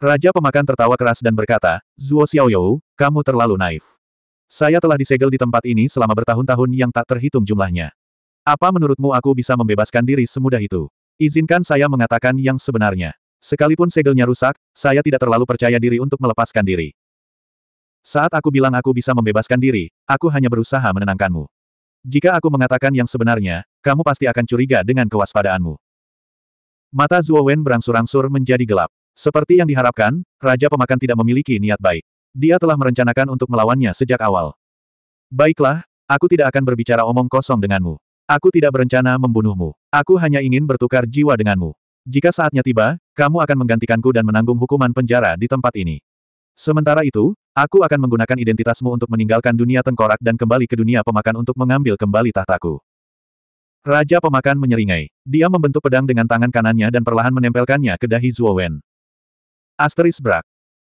Raja pemakan tertawa keras dan berkata, Zuo Xiaoyou, kamu terlalu naif. Saya telah disegel di tempat ini selama bertahun-tahun yang tak terhitung jumlahnya. Apa menurutmu aku bisa membebaskan diri semudah itu? Izinkan saya mengatakan yang sebenarnya. Sekalipun segelnya rusak, saya tidak terlalu percaya diri untuk melepaskan diri. Saat aku bilang aku bisa membebaskan diri, aku hanya berusaha menenangkanmu. Jika aku mengatakan yang sebenarnya, kamu pasti akan curiga dengan kewaspadaanmu. Mata Zhuo Wen berangsur-angsur menjadi gelap. Seperti yang diharapkan, Raja Pemakan tidak memiliki niat baik. Dia telah merencanakan untuk melawannya sejak awal. Baiklah, aku tidak akan berbicara omong kosong denganmu. Aku tidak berencana membunuhmu. Aku hanya ingin bertukar jiwa denganmu. Jika saatnya tiba, kamu akan menggantikanku dan menanggung hukuman penjara di tempat ini. Sementara itu, aku akan menggunakan identitasmu untuk meninggalkan dunia tengkorak dan kembali ke dunia pemakan untuk mengambil kembali tahtaku. Raja pemakan menyeringai. Dia membentuk pedang dengan tangan kanannya dan perlahan menempelkannya ke dahi Wen. Asteris Brak.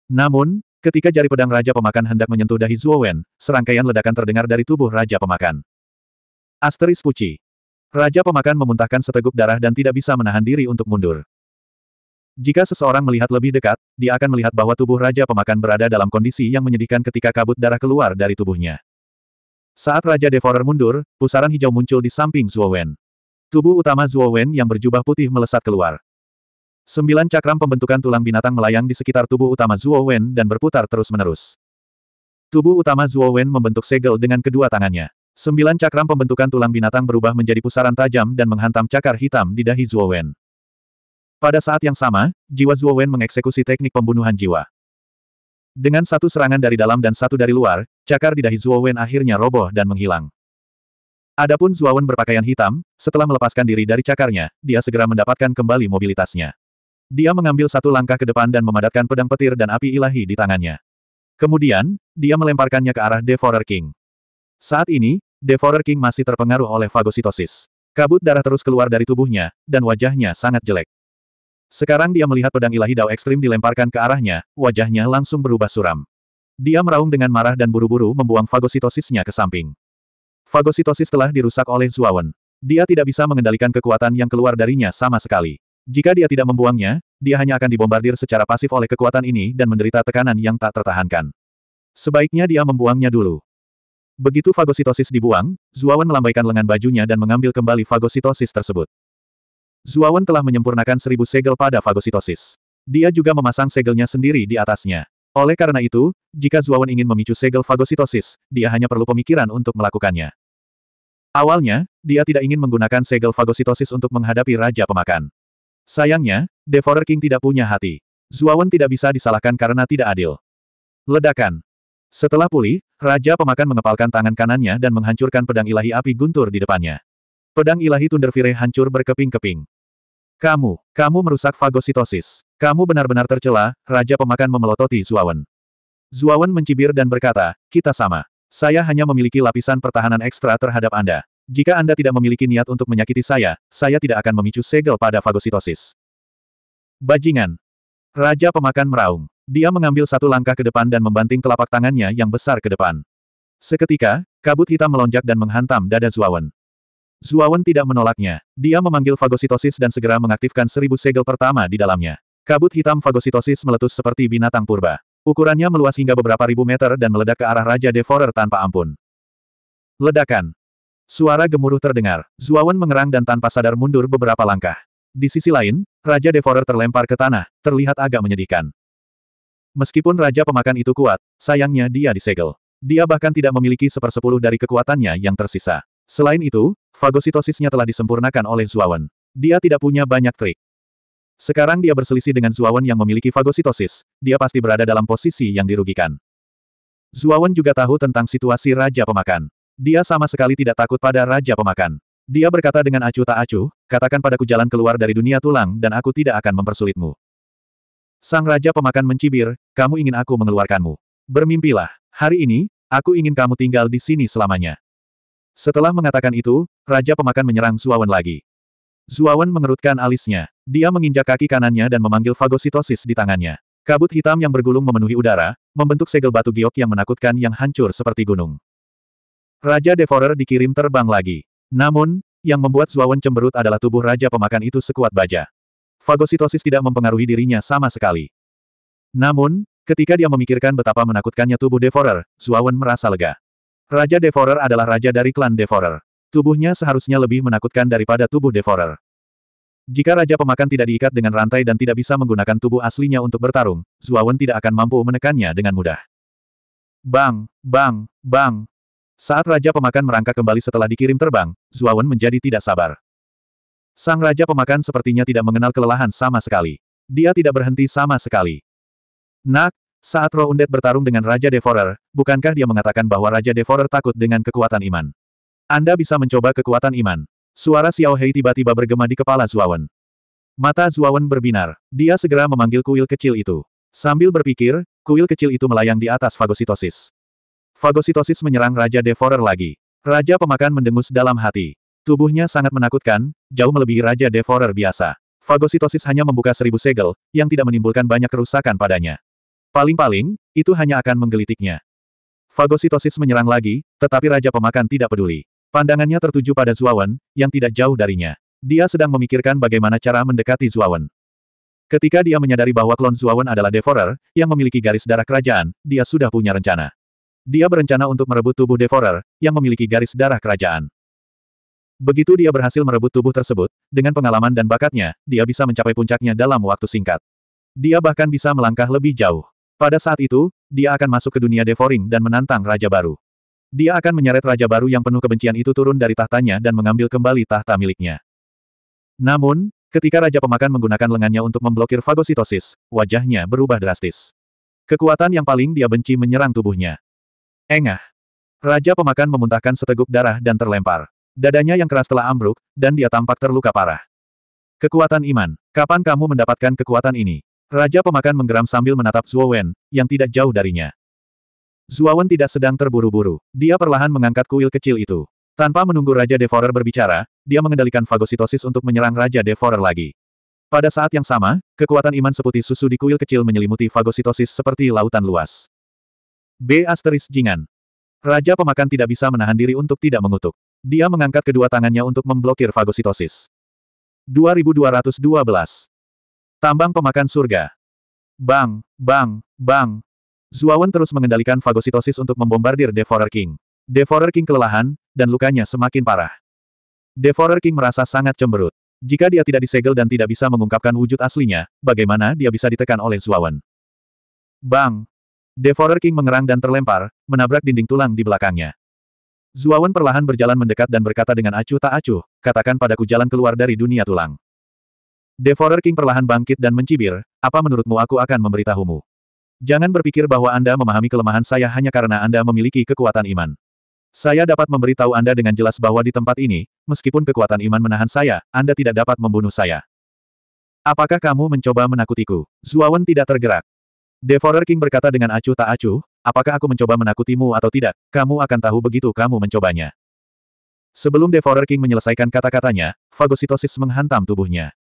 Namun, ketika jari pedang Raja Pemakan hendak menyentuh dahi Zuowen, serangkaian ledakan terdengar dari tubuh Raja Pemakan. Asteris Puci. Raja Pemakan memuntahkan seteguk darah dan tidak bisa menahan diri untuk mundur. Jika seseorang melihat lebih dekat, dia akan melihat bahwa tubuh Raja Pemakan berada dalam kondisi yang menyedihkan ketika kabut darah keluar dari tubuhnya. Saat Raja Devorer mundur, pusaran hijau muncul di samping Zuowen. Tubuh utama Zuowen yang berjubah putih melesat keluar. Sembilan cakram pembentukan tulang binatang melayang di sekitar tubuh utama Zuo Wen dan berputar terus-menerus. Tubuh utama Zuo Wen membentuk segel dengan kedua tangannya. Sembilan cakram pembentukan tulang binatang berubah menjadi pusaran tajam dan menghantam cakar hitam di dahi Zuo Wen. Pada saat yang sama, jiwa Zuo Wen mengeksekusi teknik pembunuhan jiwa. Dengan satu serangan dari dalam dan satu dari luar, cakar di dahi Zuo Wen akhirnya roboh dan menghilang. Adapun Zuo Wen berpakaian hitam, setelah melepaskan diri dari cakarnya, dia segera mendapatkan kembali mobilitasnya. Dia mengambil satu langkah ke depan dan memadatkan pedang petir dan api ilahi di tangannya. Kemudian, dia melemparkannya ke arah Devourer King. Saat ini, Devourer King masih terpengaruh oleh fagositosis. Kabut darah terus keluar dari tubuhnya, dan wajahnya sangat jelek. Sekarang dia melihat pedang ilahi Dao Ekstrim dilemparkan ke arahnya, wajahnya langsung berubah suram. Dia meraung dengan marah dan buru-buru membuang fagositosisnya ke samping. Fagositosis telah dirusak oleh Zuawan. Dia tidak bisa mengendalikan kekuatan yang keluar darinya sama sekali. Jika dia tidak membuangnya, dia hanya akan dibombardir secara pasif oleh kekuatan ini dan menderita tekanan yang tak tertahankan. Sebaiknya dia membuangnya dulu. Begitu fagositosis dibuang, Zuawan melambaikan lengan bajunya dan mengambil kembali fagositosis tersebut. Zuawan telah menyempurnakan seribu segel pada fagositosis. Dia juga memasang segelnya sendiri di atasnya. Oleh karena itu, jika Zuawan ingin memicu segel fagositosis, dia hanya perlu pemikiran untuk melakukannya. Awalnya, dia tidak ingin menggunakan segel fagositosis untuk menghadapi Raja Pemakan. Sayangnya, Devourer King tidak punya hati. Zuawan tidak bisa disalahkan karena tidak adil. Ledakan. Setelah pulih, Raja Pemakan mengepalkan tangan kanannya dan menghancurkan pedang ilahi api guntur di depannya. Pedang ilahi Tundervire hancur berkeping-keping. Kamu, kamu merusak fagositosis. Kamu benar-benar tercela, Raja Pemakan memelototi Zuawan. Zuawan mencibir dan berkata, kita sama. Saya hanya memiliki lapisan pertahanan ekstra terhadap Anda. Jika Anda tidak memiliki niat untuk menyakiti saya, saya tidak akan memicu segel pada fagositosis. Bajingan. Raja pemakan meraung. Dia mengambil satu langkah ke depan dan membanting telapak tangannya yang besar ke depan. Seketika, kabut hitam melonjak dan menghantam dada Zuawan. Zuawan tidak menolaknya. Dia memanggil fagositosis dan segera mengaktifkan seribu segel pertama di dalamnya. Kabut hitam fagositosis meletus seperti binatang purba. Ukurannya meluas hingga beberapa ribu meter dan meledak ke arah Raja Devorer tanpa ampun. Ledakan. Suara gemuruh terdengar. Zuawan mengerang dan tanpa sadar mundur beberapa langkah. Di sisi lain, Raja Devorer terlempar ke tanah, terlihat agak menyedihkan. Meskipun Raja Pemakan itu kuat, sayangnya dia disegel. Dia bahkan tidak memiliki sepersepuluh dari kekuatannya yang tersisa. Selain itu, fagositosisnya telah disempurnakan oleh Zuawan. Dia tidak punya banyak trik. Sekarang dia berselisih dengan Zuawan yang memiliki fagositosis, dia pasti berada dalam posisi yang dirugikan. Zuawan juga tahu tentang situasi Raja Pemakan. Dia sama sekali tidak takut pada Raja Pemakan. Dia berkata dengan acuh tak acuh, katakan padaku jalan keluar dari dunia tulang dan aku tidak akan mempersulitmu. Sang Raja Pemakan mencibir, kamu ingin aku mengeluarkanmu. Bermimpilah, hari ini, aku ingin kamu tinggal di sini selamanya. Setelah mengatakan itu, Raja Pemakan menyerang Zuawan lagi. Zuawan mengerutkan alisnya. Dia menginjak kaki kanannya dan memanggil fagositosis di tangannya. Kabut hitam yang bergulung memenuhi udara, membentuk segel batu giok yang menakutkan yang hancur seperti gunung. Raja Devorer dikirim terbang lagi. Namun, yang membuat Zuawan cemberut adalah tubuh Raja Pemakan itu sekuat baja. Fagositosis tidak mempengaruhi dirinya sama sekali. Namun, ketika dia memikirkan betapa menakutkannya tubuh Devorer, Zuawan merasa lega. Raja Devorer adalah raja dari klan Devorer. Tubuhnya seharusnya lebih menakutkan daripada tubuh Devorer. Jika Raja Pemakan tidak diikat dengan rantai dan tidak bisa menggunakan tubuh aslinya untuk bertarung, Zuawan tidak akan mampu menekannya dengan mudah. Bang, bang, bang, saat Raja Pemakan merangkak kembali setelah dikirim terbang, Zuawan menjadi tidak sabar. Sang Raja Pemakan sepertinya tidak mengenal kelelahan sama sekali. Dia tidak berhenti sama sekali. Nak, saat roh undet bertarung dengan Raja Devorer, bukankah dia mengatakan bahwa Raja Devorer takut dengan kekuatan iman? Anda bisa mencoba kekuatan iman. Suara Xiao Hei tiba-tiba bergema di kepala Zuawan. Mata Zuawan berbinar. Dia segera memanggil kuil kecil itu. Sambil berpikir, kuil kecil itu melayang di atas fagositosis. Fagositosis menyerang Raja Devorer lagi. Raja pemakan mendengus dalam hati. Tubuhnya sangat menakutkan, jauh melebihi Raja Devorer biasa. Fagositosis hanya membuka seribu segel, yang tidak menimbulkan banyak kerusakan padanya. Paling-paling, itu hanya akan menggelitiknya. Fagositosis menyerang lagi, tetapi Raja Pemakan tidak peduli. Pandangannya tertuju pada Zuawan, yang tidak jauh darinya. Dia sedang memikirkan bagaimana cara mendekati Zuawan. Ketika dia menyadari bahwa klon Zuawan adalah Devorer yang memiliki garis darah kerajaan, dia sudah punya rencana. Dia berencana untuk merebut tubuh Devorer, yang memiliki garis darah kerajaan. Begitu dia berhasil merebut tubuh tersebut, dengan pengalaman dan bakatnya, dia bisa mencapai puncaknya dalam waktu singkat. Dia bahkan bisa melangkah lebih jauh. Pada saat itu, dia akan masuk ke dunia Devoring dan menantang Raja Baru. Dia akan menyeret Raja Baru yang penuh kebencian itu turun dari tahtanya dan mengambil kembali tahta miliknya. Namun, ketika Raja Pemakan menggunakan lengannya untuk memblokir fagositosis, wajahnya berubah drastis. Kekuatan yang paling dia benci menyerang tubuhnya. Engah. Raja pemakan memuntahkan seteguk darah dan terlempar. Dadanya yang keras telah ambruk, dan dia tampak terluka parah. Kekuatan iman. Kapan kamu mendapatkan kekuatan ini? Raja pemakan menggeram sambil menatap Zhuo Wen, yang tidak jauh darinya. Zhuo Wen tidak sedang terburu-buru. Dia perlahan mengangkat kuil kecil itu. Tanpa menunggu Raja Devorer berbicara, dia mengendalikan fagositosis untuk menyerang Raja Devorer lagi. Pada saat yang sama, kekuatan iman seputih susu di kuil kecil menyelimuti fagositosis seperti lautan luas. B. Asteris Jingan. Raja pemakan tidak bisa menahan diri untuk tidak mengutuk. Dia mengangkat kedua tangannya untuk memblokir fagositosis. 2212. Tambang pemakan surga. Bang, bang, bang. Zuawan terus mengendalikan fagositosis untuk membombardir Devorer King. Devorer King kelelahan, dan lukanya semakin parah. Devorer King merasa sangat cemberut. Jika dia tidak disegel dan tidak bisa mengungkapkan wujud aslinya, bagaimana dia bisa ditekan oleh Zuawan? Bang, Devorer King mengerang dan terlempar, menabrak dinding tulang di belakangnya. Zuawan perlahan berjalan mendekat dan berkata dengan acuh tak acuh, katakan padaku jalan keluar dari dunia tulang. Devorer King perlahan bangkit dan mencibir, apa menurutmu aku akan memberitahumu? Jangan berpikir bahwa Anda memahami kelemahan saya hanya karena Anda memiliki kekuatan iman. Saya dapat memberitahu Anda dengan jelas bahwa di tempat ini, meskipun kekuatan iman menahan saya, Anda tidak dapat membunuh saya. Apakah kamu mencoba menakutiku? Zuawan tidak tergerak. Devorer King berkata dengan acuh tak acuh, apakah aku mencoba menakutimu atau tidak, kamu akan tahu begitu kamu mencobanya. Sebelum Devorer King menyelesaikan kata-katanya, fagositosis menghantam tubuhnya.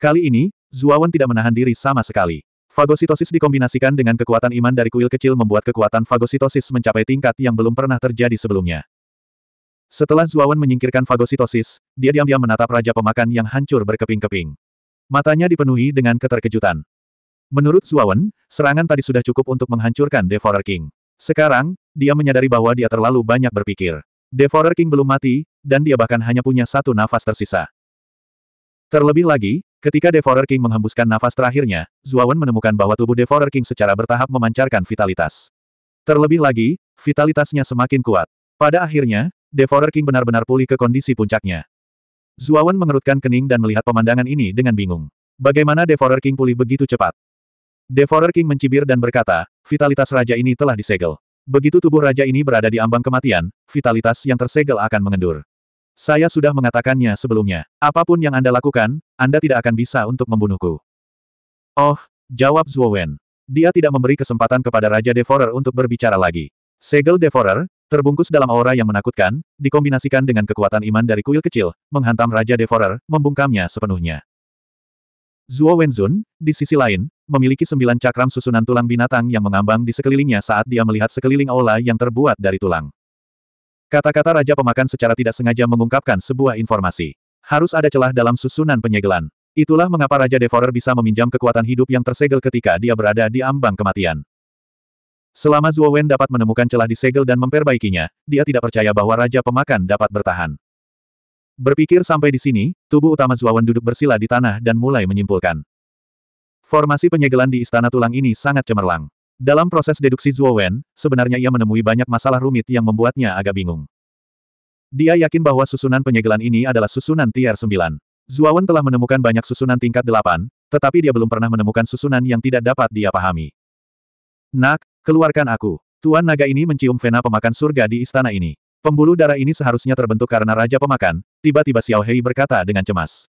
Kali ini, Zuawan tidak menahan diri sama sekali. Fagositosis dikombinasikan dengan kekuatan iman dari kuil kecil membuat kekuatan fagositosis mencapai tingkat yang belum pernah terjadi sebelumnya. Setelah Zuawan menyingkirkan fagositosis, dia diam-diam menatap Raja Pemakan yang hancur berkeping-keping. Matanya dipenuhi dengan keterkejutan. Menurut Zuawan, serangan tadi sudah cukup untuk menghancurkan Devourer King. Sekarang, dia menyadari bahwa dia terlalu banyak berpikir. Devourer King belum mati, dan dia bahkan hanya punya satu nafas tersisa. Terlebih lagi, ketika Devourer King menghembuskan nafas terakhirnya, Zuawan menemukan bahwa tubuh Devourer King secara bertahap memancarkan vitalitas. Terlebih lagi, vitalitasnya semakin kuat. Pada akhirnya, Devourer King benar-benar pulih ke kondisi puncaknya. Zuawan mengerutkan kening dan melihat pemandangan ini dengan bingung. Bagaimana Devourer King pulih begitu cepat? Devorer King mencibir dan berkata, vitalitas raja ini telah disegel. Begitu tubuh raja ini berada di ambang kematian, vitalitas yang tersegel akan mengendur. Saya sudah mengatakannya sebelumnya. Apapun yang Anda lakukan, Anda tidak akan bisa untuk membunuhku. Oh, jawab Zuo Wen. Dia tidak memberi kesempatan kepada Raja Devorer untuk berbicara lagi. Segel Devorer, Terbungkus dalam aura yang menakutkan, dikombinasikan dengan kekuatan iman dari kuil kecil, menghantam Raja Devorer, membungkamnya sepenuhnya. Zuo Wenzun, di sisi lain, memiliki sembilan cakram susunan tulang binatang yang mengambang di sekelilingnya saat dia melihat sekeliling aula yang terbuat dari tulang. Kata-kata Raja Pemakan secara tidak sengaja mengungkapkan sebuah informasi. Harus ada celah dalam susunan penyegelan. Itulah mengapa Raja Devorer bisa meminjam kekuatan hidup yang tersegel ketika dia berada di ambang kematian. Selama Zuo Wen dapat menemukan celah di segel dan memperbaikinya, dia tidak percaya bahwa Raja Pemakan dapat bertahan. Berpikir sampai di sini, tubuh utama Zuo Wen duduk bersila di tanah dan mulai menyimpulkan. Formasi penyegelan di Istana Tulang ini sangat cemerlang. Dalam proses deduksi Zuo Wen, sebenarnya ia menemui banyak masalah rumit yang membuatnya agak bingung. Dia yakin bahwa susunan penyegelan ini adalah susunan tier 9. Zuo Wen telah menemukan banyak susunan tingkat 8, tetapi dia belum pernah menemukan susunan yang tidak dapat dia pahami. Nak, keluarkan aku. Tuan naga ini mencium vena pemakan surga di istana ini. Pembuluh darah ini seharusnya terbentuk karena Raja Pemakan, tiba-tiba Xiao Hei berkata dengan cemas.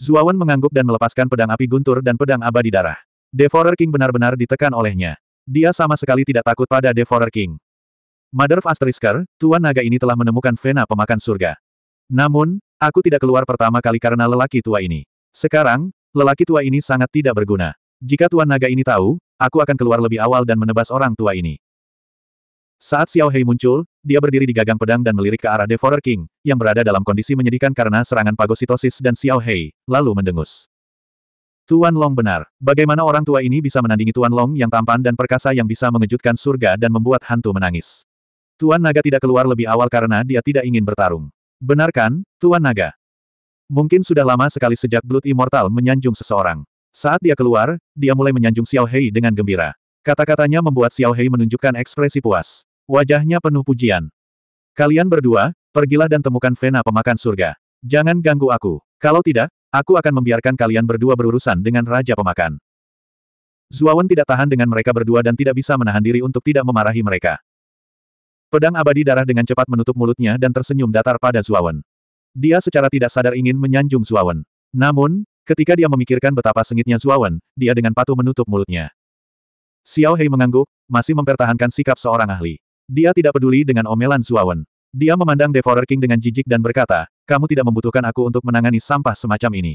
Zuawan mengangguk dan melepaskan pedang api guntur dan pedang abadi darah. Devorer King benar-benar ditekan olehnya. Dia sama sekali tidak takut pada Devorer King. Mother of Asterisker, Tuan Naga ini telah menemukan Vena pemakan surga. Namun, aku tidak keluar pertama kali karena lelaki tua ini. Sekarang, lelaki tua ini sangat tidak berguna. Jika Tuan Naga ini tahu, aku akan keluar lebih awal dan menebas orang tua ini. Saat Xiao Hei muncul, dia berdiri di gagang pedang dan melirik ke arah Devourer King, yang berada dalam kondisi menyedihkan karena serangan pagositosis dan Xiao Hei, lalu mendengus. Tuan Long benar. Bagaimana orang tua ini bisa menandingi Tuan Long yang tampan dan perkasa yang bisa mengejutkan surga dan membuat hantu menangis? Tuan Naga tidak keluar lebih awal karena dia tidak ingin bertarung. Benar kan, Tuan Naga? Mungkin sudah lama sekali sejak Blood Immortal menyanjung seseorang. Saat dia keluar, dia mulai menyanjung Xiao Hei dengan gembira. Kata-katanya membuat Xiao Hei menunjukkan ekspresi puas. Wajahnya penuh pujian. Kalian berdua, pergilah dan temukan Vena pemakan surga. Jangan ganggu aku. Kalau tidak, aku akan membiarkan kalian berdua berurusan dengan Raja Pemakan. Zuawan tidak tahan dengan mereka berdua dan tidak bisa menahan diri untuk tidak memarahi mereka. Pedang abadi darah dengan cepat menutup mulutnya dan tersenyum datar pada Zuawan. Dia secara tidak sadar ingin menyanjung Zuawan. Namun, ketika dia memikirkan betapa sengitnya Zuawan, dia dengan patuh menutup mulutnya. Xiao Hei mengangguk, masih mempertahankan sikap seorang ahli. Dia tidak peduli dengan omelan Zuawan. Dia memandang Devourer King dengan jijik dan berkata, kamu tidak membutuhkan aku untuk menangani sampah semacam ini.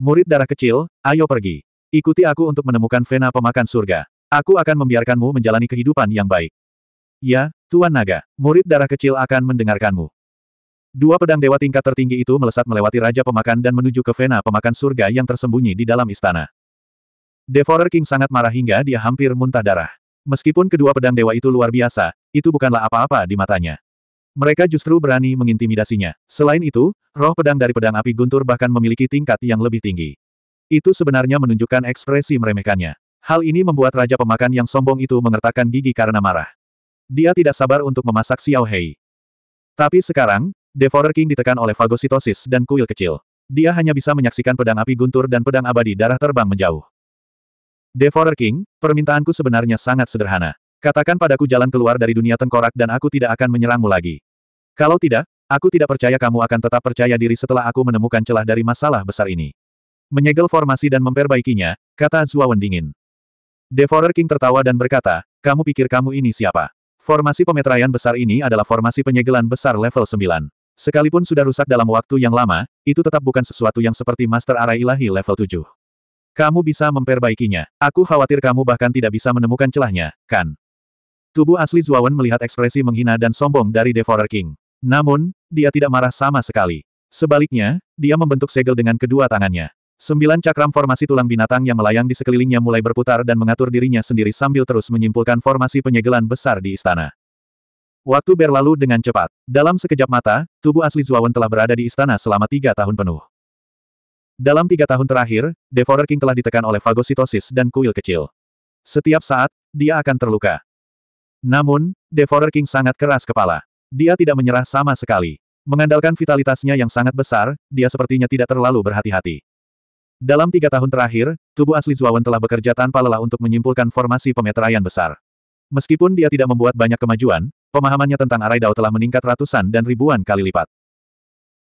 Murid darah kecil, ayo pergi. Ikuti aku untuk menemukan Vena pemakan surga. Aku akan membiarkanmu menjalani kehidupan yang baik. Ya, Tuan Naga, murid darah kecil akan mendengarkanmu. Dua pedang dewa tingkat tertinggi itu melesat melewati Raja Pemakan dan menuju ke Vena pemakan surga yang tersembunyi di dalam istana. Devourer King sangat marah hingga dia hampir muntah darah. Meskipun kedua pedang dewa itu luar biasa, itu bukanlah apa-apa di matanya. Mereka justru berani mengintimidasinya. Selain itu, roh pedang dari pedang api guntur bahkan memiliki tingkat yang lebih tinggi. Itu sebenarnya menunjukkan ekspresi meremehkannya. Hal ini membuat Raja Pemakan yang sombong itu mengertakkan gigi karena marah. Dia tidak sabar untuk memasak Xiao Hei. Tapi sekarang, Devourer King ditekan oleh fagositosis dan kuil kecil. Dia hanya bisa menyaksikan pedang api guntur dan pedang abadi darah terbang menjauh. Devourer King, permintaanku sebenarnya sangat sederhana. Katakan padaku jalan keluar dari dunia tengkorak dan aku tidak akan menyerangmu lagi. Kalau tidak, aku tidak percaya kamu akan tetap percaya diri setelah aku menemukan celah dari masalah besar ini. Menyegel formasi dan memperbaikinya, kata Zuawan dingin. Devorer King tertawa dan berkata, kamu pikir kamu ini siapa? Formasi pemetraian besar ini adalah formasi penyegelan besar level 9. Sekalipun sudah rusak dalam waktu yang lama, itu tetap bukan sesuatu yang seperti Master Arai Ilahi level 7. Kamu bisa memperbaikinya. Aku khawatir kamu bahkan tidak bisa menemukan celahnya, kan? Tubuh asli Zuawan melihat ekspresi menghina dan sombong dari Devourer King. Namun, dia tidak marah sama sekali. Sebaliknya, dia membentuk segel dengan kedua tangannya. Sembilan cakram formasi tulang binatang yang melayang di sekelilingnya mulai berputar dan mengatur dirinya sendiri sambil terus menyimpulkan formasi penyegelan besar di istana. Waktu berlalu dengan cepat. Dalam sekejap mata, tubuh asli Zuawan telah berada di istana selama tiga tahun penuh. Dalam tiga tahun terakhir, Devourer King telah ditekan oleh fagositosis dan kuil kecil. Setiap saat, dia akan terluka. Namun, Devourer King sangat keras kepala. Dia tidak menyerah sama sekali. Mengandalkan vitalitasnya yang sangat besar, dia sepertinya tidak terlalu berhati-hati. Dalam tiga tahun terakhir, tubuh asli Zuawan telah bekerja tanpa lelah untuk menyimpulkan formasi pemeteraian besar. Meskipun dia tidak membuat banyak kemajuan, pemahamannya tentang Arai Dao telah meningkat ratusan dan ribuan kali lipat.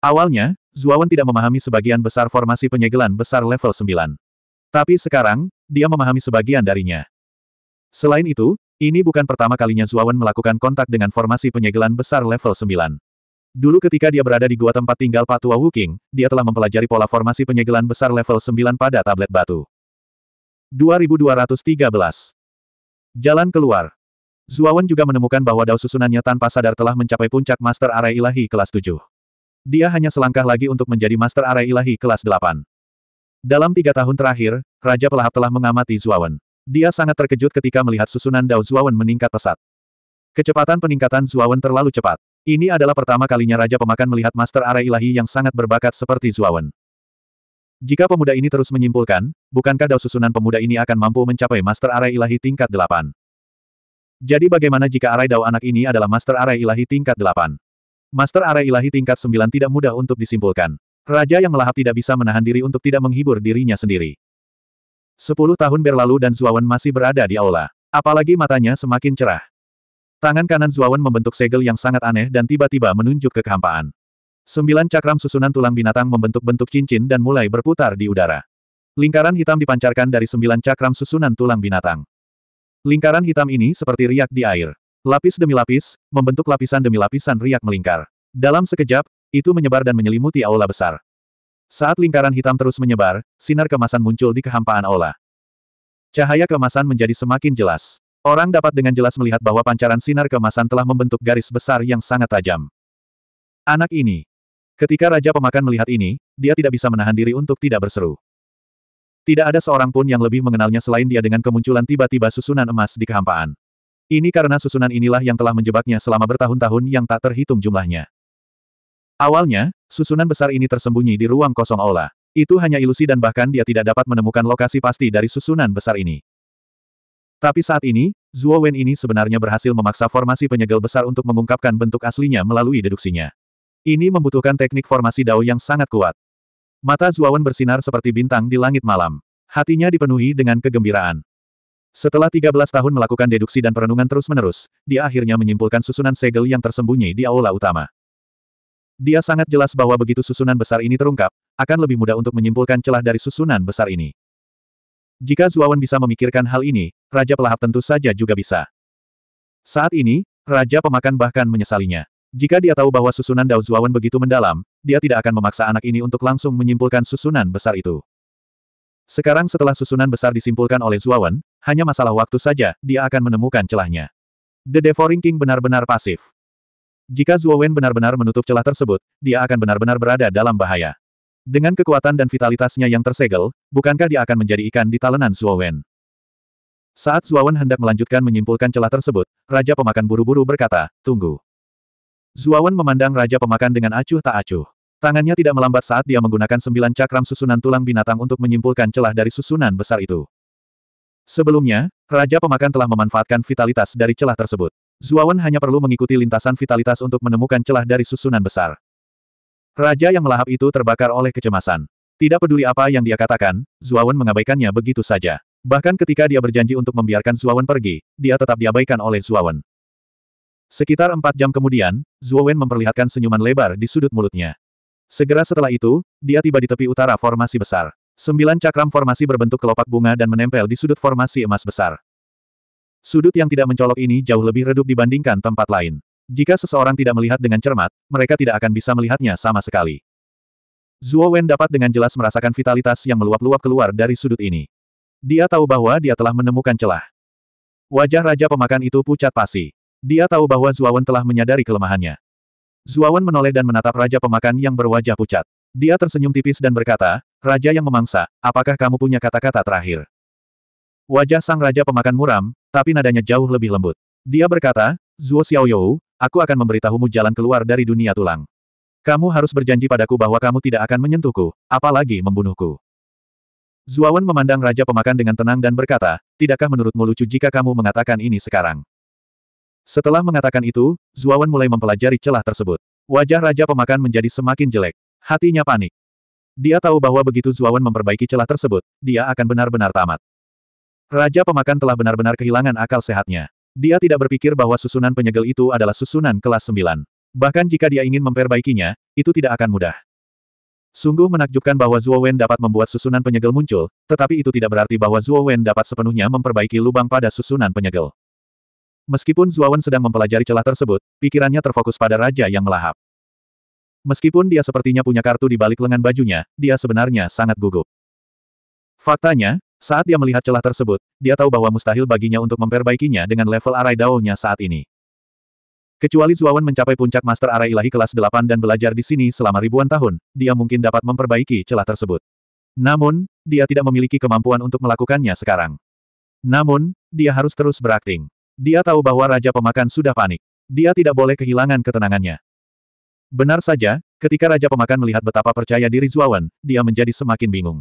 Awalnya, Zuawan tidak memahami sebagian besar formasi penyegelan besar level 9. Tapi sekarang, dia memahami sebagian darinya. Selain itu, ini bukan pertama kalinya Zuawan melakukan kontak dengan formasi penyegelan besar level 9. Dulu ketika dia berada di gua tempat tinggal Patua Wuking, dia telah mempelajari pola formasi penyegelan besar level 9 pada tablet batu. 2213. Jalan keluar. Zuawan juga menemukan bahwa dao susunannya tanpa sadar telah mencapai puncak Master Arai Ilahi kelas 7. Dia hanya selangkah lagi untuk menjadi Master Arai Ilahi kelas 8. Dalam tiga tahun terakhir, Raja Pelahap telah mengamati Zuawan. Dia sangat terkejut ketika melihat susunan Dao Zuawan meningkat pesat. Kecepatan peningkatan Zuawan terlalu cepat. Ini adalah pertama kalinya Raja Pemakan melihat Master Arai Ilahi yang sangat berbakat seperti Zuawan. Jika pemuda ini terus menyimpulkan, bukankah Dao susunan pemuda ini akan mampu mencapai Master Arai Ilahi tingkat 8? Jadi bagaimana jika Arai Dao anak ini adalah Master Arai Ilahi tingkat 8? Master Arai Ilahi tingkat 9 tidak mudah untuk disimpulkan. Raja yang melahap tidak bisa menahan diri untuk tidak menghibur dirinya sendiri. Sepuluh tahun berlalu dan Zuawan masih berada di aula. Apalagi matanya semakin cerah. Tangan kanan Zuawan membentuk segel yang sangat aneh dan tiba-tiba menunjuk ke kehampaan. Sembilan cakram susunan tulang binatang membentuk bentuk cincin dan mulai berputar di udara. Lingkaran hitam dipancarkan dari sembilan cakram susunan tulang binatang. Lingkaran hitam ini seperti riak di air. Lapis demi lapis, membentuk lapisan demi lapisan riak melingkar. Dalam sekejap, itu menyebar dan menyelimuti aula besar. Saat lingkaran hitam terus menyebar, sinar kemasan muncul di kehampaan Ola. Cahaya kemasan menjadi semakin jelas. Orang dapat dengan jelas melihat bahwa pancaran sinar kemasan telah membentuk garis besar yang sangat tajam. Anak ini. Ketika Raja Pemakan melihat ini, dia tidak bisa menahan diri untuk tidak berseru. Tidak ada seorang pun yang lebih mengenalnya selain dia dengan kemunculan tiba-tiba susunan emas di kehampaan. Ini karena susunan inilah yang telah menjebaknya selama bertahun-tahun yang tak terhitung jumlahnya. Awalnya, susunan besar ini tersembunyi di ruang kosong aula. Itu hanya ilusi dan bahkan dia tidak dapat menemukan lokasi pasti dari susunan besar ini. Tapi saat ini, Zhuo Wen ini sebenarnya berhasil memaksa formasi penyegel besar untuk mengungkapkan bentuk aslinya melalui deduksinya. Ini membutuhkan teknik formasi dao yang sangat kuat. Mata Zhuo Wen bersinar seperti bintang di langit malam. Hatinya dipenuhi dengan kegembiraan. Setelah 13 tahun melakukan deduksi dan perenungan terus-menerus, dia akhirnya menyimpulkan susunan segel yang tersembunyi di aula utama. Dia sangat jelas bahwa begitu susunan besar ini terungkap, akan lebih mudah untuk menyimpulkan celah dari susunan besar ini. Jika Zuawan bisa memikirkan hal ini, Raja Pelahap tentu saja juga bisa. Saat ini, Raja Pemakan bahkan menyesalinya. Jika dia tahu bahwa susunan Dao Zuawan begitu mendalam, dia tidak akan memaksa anak ini untuk langsung menyimpulkan susunan besar itu. Sekarang setelah susunan besar disimpulkan oleh Zuawan, hanya masalah waktu saja, dia akan menemukan celahnya. The Devouring King benar-benar pasif. Jika Zuo Wen benar-benar menutup celah tersebut, dia akan benar-benar berada dalam bahaya. Dengan kekuatan dan vitalitasnya yang tersegel, bukankah dia akan menjadi ikan di talenan Zuo Wen? Saat Zuo Wen hendak melanjutkan menyimpulkan celah tersebut, Raja Pemakan buru-buru berkata, tunggu. Zuo Wen memandang Raja Pemakan dengan acuh tak acuh. Tangannya tidak melambat saat dia menggunakan sembilan cakram susunan tulang binatang untuk menyimpulkan celah dari susunan besar itu. Sebelumnya, Raja Pemakan telah memanfaatkan vitalitas dari celah tersebut. Zuawan hanya perlu mengikuti lintasan vitalitas untuk menemukan celah dari susunan besar. Raja yang melahap itu terbakar oleh kecemasan. Tidak peduli apa yang dia katakan, Zuawan mengabaikannya begitu saja. Bahkan ketika dia berjanji untuk membiarkan Zuawan pergi, dia tetap diabaikan oleh Zuawan. Sekitar empat jam kemudian, Zuawan memperlihatkan senyuman lebar di sudut mulutnya. Segera setelah itu, dia tiba di tepi utara formasi besar. Sembilan cakram formasi berbentuk kelopak bunga dan menempel di sudut formasi emas besar. Sudut yang tidak mencolok ini jauh lebih redup dibandingkan tempat lain. Jika seseorang tidak melihat dengan cermat, mereka tidak akan bisa melihatnya sama sekali. Zuo Wen dapat dengan jelas merasakan vitalitas yang meluap-luap keluar dari sudut ini. Dia tahu bahwa dia telah menemukan celah. Wajah Raja Pemakan itu pucat pasi. Dia tahu bahwa Zuo Wen telah menyadari kelemahannya. Zuo Wen menoleh dan menatap Raja Pemakan yang berwajah pucat. Dia tersenyum tipis dan berkata, Raja yang memangsa, apakah kamu punya kata-kata terakhir? Wajah sang Raja Pemakan muram, tapi nadanya jauh lebih lembut. Dia berkata, Zuo Xiaoyou, aku akan memberitahumu jalan keluar dari dunia tulang. Kamu harus berjanji padaku bahwa kamu tidak akan menyentuhku, apalagi membunuhku. Zuawan memandang Raja Pemakan dengan tenang dan berkata, Tidakkah menurutmu lucu jika kamu mengatakan ini sekarang? Setelah mengatakan itu, Zuawan mulai mempelajari celah tersebut. Wajah Raja Pemakan menjadi semakin jelek. Hatinya panik. Dia tahu bahwa begitu Zuawan memperbaiki celah tersebut, dia akan benar-benar tamat. Raja pemakan telah benar-benar kehilangan akal sehatnya. Dia tidak berpikir bahwa susunan penyegel itu adalah susunan kelas 9. Bahkan jika dia ingin memperbaikinya, itu tidak akan mudah. Sungguh menakjubkan bahwa Zhuo Wen dapat membuat susunan penyegel muncul, tetapi itu tidak berarti bahwa Zhuo Wen dapat sepenuhnya memperbaiki lubang pada susunan penyegel. Meskipun Zhuo Wen sedang mempelajari celah tersebut, pikirannya terfokus pada raja yang melahap. Meskipun dia sepertinya punya kartu di balik lengan bajunya, dia sebenarnya sangat gugup. Faktanya, saat dia melihat celah tersebut, dia tahu bahwa mustahil baginya untuk memperbaikinya dengan level arai dao-nya saat ini. Kecuali Zuawan mencapai puncak Master Arai Ilahi kelas 8 dan belajar di sini selama ribuan tahun, dia mungkin dapat memperbaiki celah tersebut. Namun, dia tidak memiliki kemampuan untuk melakukannya sekarang. Namun, dia harus terus berakting. Dia tahu bahwa Raja Pemakan sudah panik. Dia tidak boleh kehilangan ketenangannya. Benar saja, ketika Raja Pemakan melihat betapa percaya diri Zuawan, dia menjadi semakin bingung.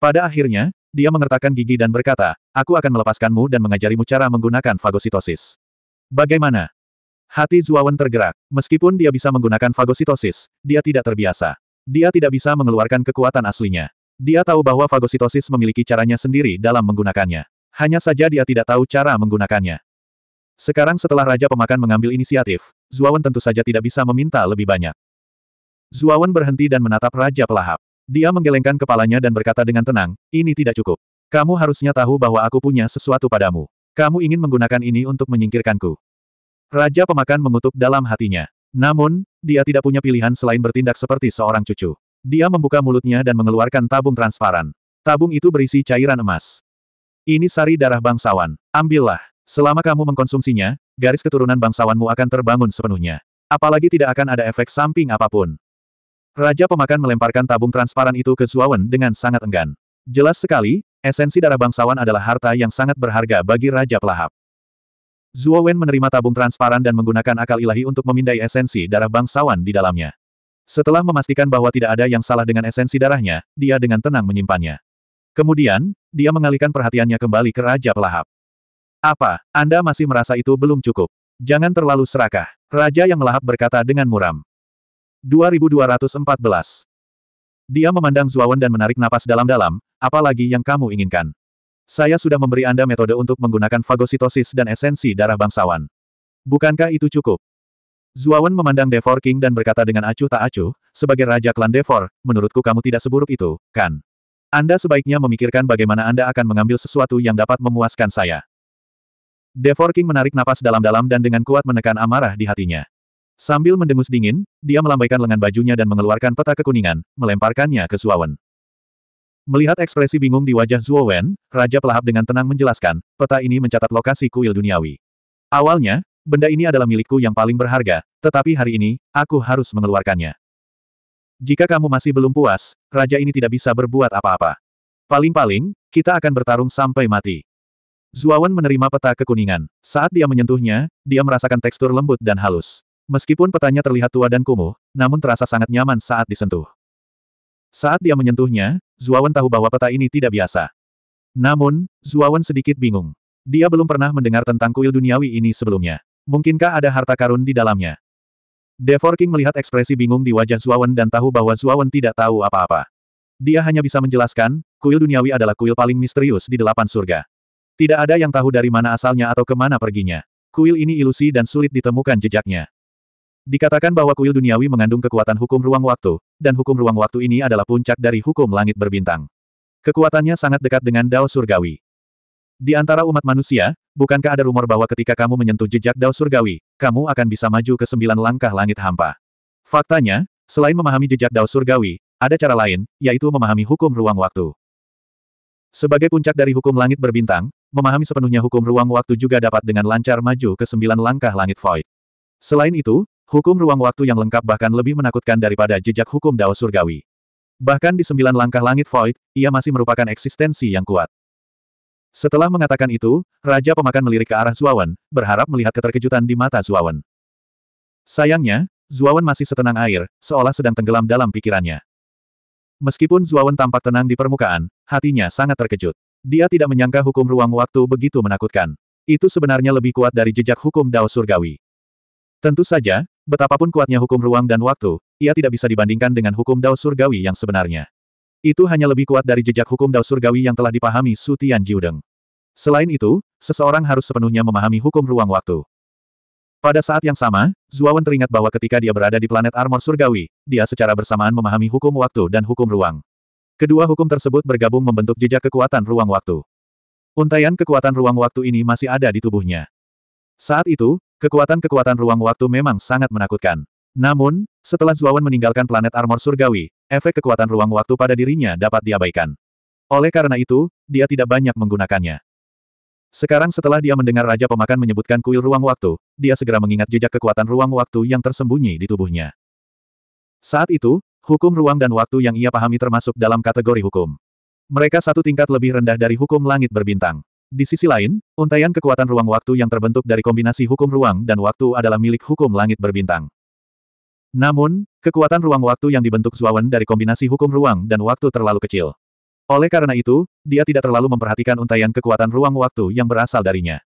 Pada akhirnya, dia mengertakkan gigi dan berkata, aku akan melepaskanmu dan mengajarimu cara menggunakan fagositosis. Bagaimana? Hati Zuawan tergerak. Meskipun dia bisa menggunakan fagositosis, dia tidak terbiasa. Dia tidak bisa mengeluarkan kekuatan aslinya. Dia tahu bahwa fagositosis memiliki caranya sendiri dalam menggunakannya. Hanya saja dia tidak tahu cara menggunakannya. Sekarang setelah Raja Pemakan mengambil inisiatif, Zuawan tentu saja tidak bisa meminta lebih banyak. Zuawan berhenti dan menatap Raja Pelahap. Dia menggelengkan kepalanya dan berkata dengan tenang, ini tidak cukup. Kamu harusnya tahu bahwa aku punya sesuatu padamu. Kamu ingin menggunakan ini untuk menyingkirkanku. Raja pemakan mengutuk dalam hatinya. Namun, dia tidak punya pilihan selain bertindak seperti seorang cucu. Dia membuka mulutnya dan mengeluarkan tabung transparan. Tabung itu berisi cairan emas. Ini sari darah bangsawan. Ambillah. Selama kamu mengkonsumsinya, garis keturunan bangsawanmu akan terbangun sepenuhnya. Apalagi tidak akan ada efek samping apapun. Raja pemakan melemparkan tabung transparan itu ke Zuawan dengan sangat enggan. Jelas sekali, esensi darah bangsawan adalah harta yang sangat berharga bagi Raja Pelahap. Zuowen menerima tabung transparan dan menggunakan akal ilahi untuk memindai esensi darah bangsawan di dalamnya. Setelah memastikan bahwa tidak ada yang salah dengan esensi darahnya, dia dengan tenang menyimpannya. Kemudian, dia mengalihkan perhatiannya kembali ke Raja Pelahap. Apa, Anda masih merasa itu belum cukup? Jangan terlalu serakah. Raja yang melahap berkata dengan muram. 2214. Dia memandang Zuawan dan menarik napas dalam-dalam, apalagi yang kamu inginkan. Saya sudah memberi Anda metode untuk menggunakan fagositosis dan esensi darah bangsawan. Bukankah itu cukup? Zuawan memandang Devor King dan berkata dengan acuh tak acuh, sebagai raja klan Devor, menurutku kamu tidak seburuk itu, kan? Anda sebaiknya memikirkan bagaimana Anda akan mengambil sesuatu yang dapat memuaskan saya. Devor King menarik napas dalam-dalam dan dengan kuat menekan amarah di hatinya. Sambil mendengus dingin, dia melambaikan lengan bajunya dan mengeluarkan peta kekuningan, melemparkannya ke Suawen. Melihat ekspresi bingung di wajah Zuo Raja Pelahap dengan tenang menjelaskan, peta ini mencatat lokasi kuil duniawi. Awalnya, benda ini adalah milikku yang paling berharga, tetapi hari ini, aku harus mengeluarkannya. Jika kamu masih belum puas, raja ini tidak bisa berbuat apa-apa. Paling-paling, kita akan bertarung sampai mati. Zuawan menerima peta kekuningan. Saat dia menyentuhnya, dia merasakan tekstur lembut dan halus. Meskipun petanya terlihat tua dan kumuh, namun terasa sangat nyaman saat disentuh. Saat dia menyentuhnya, Zuawan tahu bahwa peta ini tidak biasa. Namun, Zuawan sedikit bingung. Dia belum pernah mendengar tentang kuil duniawi ini sebelumnya. Mungkinkah ada harta karun di dalamnya? Devor King melihat ekspresi bingung di wajah Zuawan dan tahu bahwa Zuawan tidak tahu apa-apa. Dia hanya bisa menjelaskan, kuil duniawi adalah kuil paling misterius di delapan surga. Tidak ada yang tahu dari mana asalnya atau kemana perginya. Kuil ini ilusi dan sulit ditemukan jejaknya. Dikatakan bahwa kuil duniawi mengandung kekuatan hukum ruang waktu, dan hukum ruang waktu ini adalah puncak dari hukum langit berbintang. Kekuatannya sangat dekat dengan Dao Surgawi. Di antara umat manusia, bukankah ada rumor bahwa ketika kamu menyentuh jejak Dao Surgawi, kamu akan bisa maju ke sembilan langkah langit hampa? Faktanya, selain memahami jejak Dao Surgawi, ada cara lain, yaitu memahami hukum ruang waktu. Sebagai puncak dari hukum langit berbintang, memahami sepenuhnya hukum ruang waktu juga dapat dengan lancar maju ke sembilan langkah langit void. Selain itu, Hukum ruang waktu yang lengkap bahkan lebih menakutkan daripada jejak hukum Dao Surgawi. Bahkan di sembilan langkah langit void, ia masih merupakan eksistensi yang kuat. Setelah mengatakan itu, Raja Pemakan melirik ke arah Zuawan, berharap melihat keterkejutan di mata Zuawan. Sayangnya, Zuawan masih setenang air, seolah sedang tenggelam dalam pikirannya. Meskipun Zuawan tampak tenang di permukaan, hatinya sangat terkejut. Dia tidak menyangka hukum ruang waktu begitu menakutkan. Itu sebenarnya lebih kuat dari jejak hukum Dao Surgawi. Tentu saja, betapapun kuatnya hukum ruang dan waktu, ia tidak bisa dibandingkan dengan hukum Dao Surgawi yang sebenarnya. Itu hanya lebih kuat dari jejak hukum Dao Surgawi yang telah dipahami Su Tian Jiudeng. Selain itu, seseorang harus sepenuhnya memahami hukum ruang waktu. Pada saat yang sama, Zuawan teringat bahwa ketika dia berada di planet Armor Surgawi, dia secara bersamaan memahami hukum waktu dan hukum ruang. Kedua hukum tersebut bergabung membentuk jejak kekuatan ruang waktu. Untaian kekuatan ruang waktu ini masih ada di tubuhnya. Saat itu, Kekuatan-kekuatan ruang waktu memang sangat menakutkan. Namun, setelah Zuawan meninggalkan planet armor surgawi, efek kekuatan ruang waktu pada dirinya dapat diabaikan. Oleh karena itu, dia tidak banyak menggunakannya. Sekarang setelah dia mendengar Raja Pemakan menyebutkan kuil ruang waktu, dia segera mengingat jejak kekuatan ruang waktu yang tersembunyi di tubuhnya. Saat itu, hukum ruang dan waktu yang ia pahami termasuk dalam kategori hukum. Mereka satu tingkat lebih rendah dari hukum langit berbintang. Di sisi lain, untaian kekuatan ruang waktu yang terbentuk dari kombinasi hukum ruang dan waktu adalah milik hukum langit berbintang. Namun, kekuatan ruang waktu yang dibentuk Zuawan dari kombinasi hukum ruang dan waktu terlalu kecil. Oleh karena itu, dia tidak terlalu memperhatikan untaian kekuatan ruang waktu yang berasal darinya.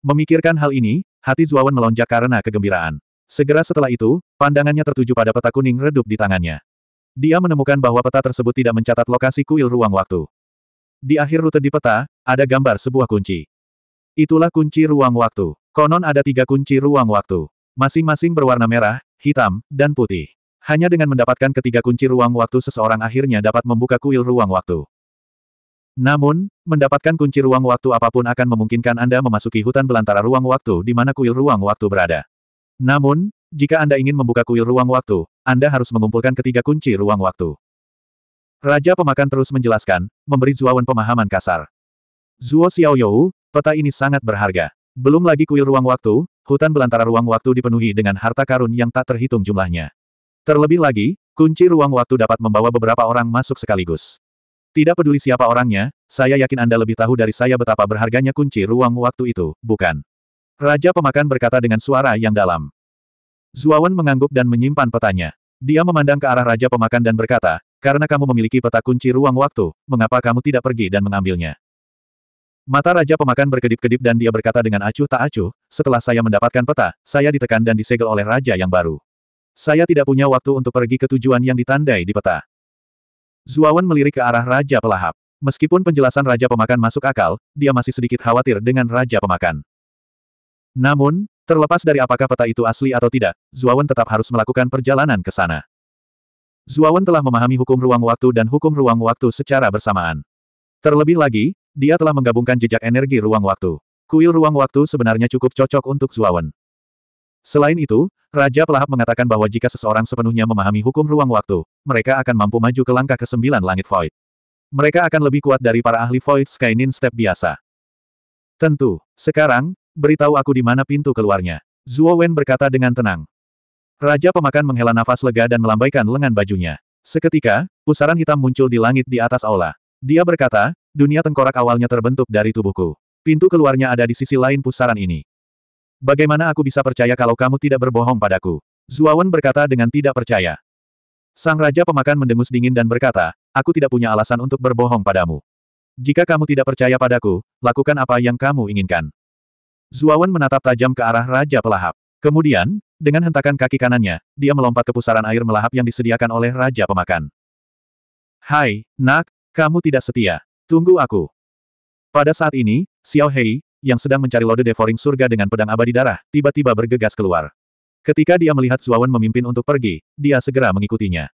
Memikirkan hal ini, hati Zuawan melonjak karena kegembiraan. Segera setelah itu, pandangannya tertuju pada peta kuning redup di tangannya. Dia menemukan bahwa peta tersebut tidak mencatat lokasi kuil ruang waktu. Di akhir rute di peta, ada gambar sebuah kunci. Itulah kunci ruang waktu. Konon ada tiga kunci ruang waktu. Masing-masing berwarna merah, hitam, dan putih. Hanya dengan mendapatkan ketiga kunci ruang waktu seseorang akhirnya dapat membuka kuil ruang waktu. Namun, mendapatkan kunci ruang waktu apapun akan memungkinkan Anda memasuki hutan belantara ruang waktu di mana kuil ruang waktu berada. Namun, jika Anda ingin membuka kuil ruang waktu, Anda harus mengumpulkan ketiga kunci ruang waktu. Raja pemakan terus menjelaskan, memberi Zuawan pemahaman kasar. Zuo Xiaoyou, peta ini sangat berharga. Belum lagi kuil ruang waktu, hutan belantara ruang waktu dipenuhi dengan harta karun yang tak terhitung jumlahnya. Terlebih lagi, kunci ruang waktu dapat membawa beberapa orang masuk sekaligus. Tidak peduli siapa orangnya, saya yakin Anda lebih tahu dari saya betapa berharganya kunci ruang waktu itu, bukan? Raja pemakan berkata dengan suara yang dalam. Zuawan mengangguk dan menyimpan petanya. Dia memandang ke arah Raja Pemakan dan berkata, karena kamu memiliki peta kunci ruang waktu, mengapa kamu tidak pergi dan mengambilnya? Mata Raja Pemakan berkedip-kedip dan dia berkata dengan acuh tak acuh, setelah saya mendapatkan peta, saya ditekan dan disegel oleh Raja yang baru. Saya tidak punya waktu untuk pergi ke tujuan yang ditandai di peta. Zuawan melirik ke arah Raja Pelahap. Meskipun penjelasan Raja Pemakan masuk akal, dia masih sedikit khawatir dengan Raja Pemakan. Namun, terlepas dari apakah peta itu asli atau tidak, Zuawan tetap harus melakukan perjalanan ke sana. Zuawan telah memahami hukum ruang waktu dan hukum ruang waktu secara bersamaan. Terlebih lagi, dia telah menggabungkan jejak energi ruang waktu. Kuil ruang waktu sebenarnya cukup cocok untuk Zuawan. Selain itu, Raja Pelahap mengatakan bahwa jika seseorang sepenuhnya memahami hukum ruang waktu, mereka akan mampu maju ke langkah ke sembilan langit void. Mereka akan lebih kuat dari para ahli void Skynin step biasa. Tentu, sekarang, beritahu aku di mana pintu keluarnya. Zuo berkata dengan tenang. Raja pemakan menghela nafas lega dan melambaikan lengan bajunya. Seketika, pusaran hitam muncul di langit di atas aula. Dia berkata, dunia tengkorak awalnya terbentuk dari tubuhku. Pintu keluarnya ada di sisi lain pusaran ini. Bagaimana aku bisa percaya kalau kamu tidak berbohong padaku? Zuawan berkata dengan tidak percaya. Sang Raja Pemakan mendengus dingin dan berkata, aku tidak punya alasan untuk berbohong padamu. Jika kamu tidak percaya padaku, lakukan apa yang kamu inginkan. Zuawan menatap tajam ke arah Raja Pelahap. Kemudian, dengan hentakan kaki kanannya, dia melompat ke pusaran air melahap yang disediakan oleh Raja Pemakan. Hai, nak, kamu tidak setia. Tunggu aku. Pada saat ini, Xiao Hei, yang sedang mencari lode devouring surga dengan pedang abadi darah, tiba-tiba bergegas keluar. Ketika dia melihat Suawan memimpin untuk pergi, dia segera mengikutinya.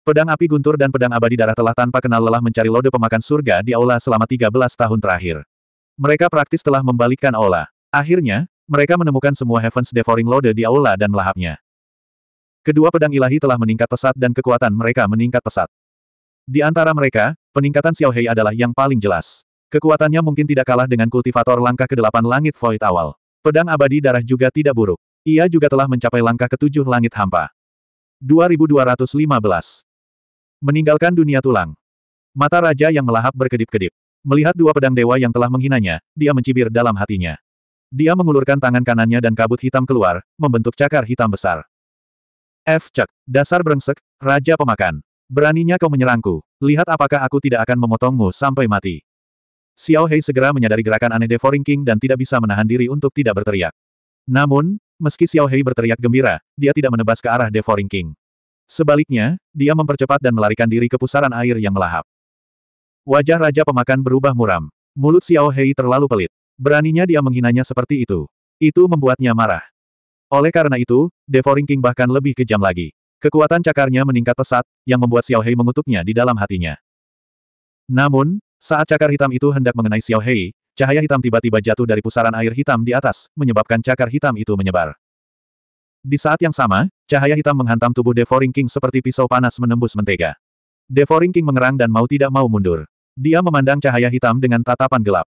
Pedang api guntur dan pedang abadi darah telah tanpa kenal lelah mencari lode pemakan surga di aula selama 13 tahun terakhir. Mereka praktis telah membalikkan aula. Akhirnya, mereka menemukan semua Heaven's Devouring Lode di aula dan melahapnya. Kedua pedang ilahi telah meningkat pesat dan kekuatan mereka meningkat pesat. Di antara mereka, peningkatan Xiao Hei adalah yang paling jelas. Kekuatannya mungkin tidak kalah dengan kultivator langkah ke-8 langit void awal. Pedang abadi darah juga tidak buruk. Ia juga telah mencapai langkah ke ketujuh langit hampa. 2215. Meninggalkan dunia tulang. Mata raja yang melahap berkedip-kedip. Melihat dua pedang dewa yang telah menghinanya, dia mencibir dalam hatinya. Dia mengulurkan tangan kanannya dan kabut hitam keluar, membentuk cakar hitam besar. F. Cek, dasar brengsek, raja pemakan. Beraninya kau menyerangku, lihat apakah aku tidak akan memotongmu sampai mati. Xiao Hei segera menyadari gerakan aneh Devouring King dan tidak bisa menahan diri untuk tidak berteriak. Namun, meski Xiao Hei berteriak gembira, dia tidak menebas ke arah Devouring King. Sebaliknya, dia mempercepat dan melarikan diri ke pusaran air yang melahap. Wajah Raja Pemakan berubah muram. Mulut Xiao Hei terlalu pelit. Beraninya dia menghinanya seperti itu. Itu membuatnya marah. Oleh karena itu, Devouring King bahkan lebih kejam lagi. Kekuatan cakarnya meningkat pesat, yang membuat Xiao Hei mengutuknya di dalam hatinya. Namun, saat cakar hitam itu hendak mengenai Xiao Hei, cahaya hitam tiba-tiba jatuh dari pusaran air hitam di atas, menyebabkan cakar hitam itu menyebar. Di saat yang sama, cahaya hitam menghantam tubuh Devouring King seperti pisau panas menembus mentega. Devouring King mengerang dan mau tidak mau mundur. Dia memandang cahaya hitam dengan tatapan gelap.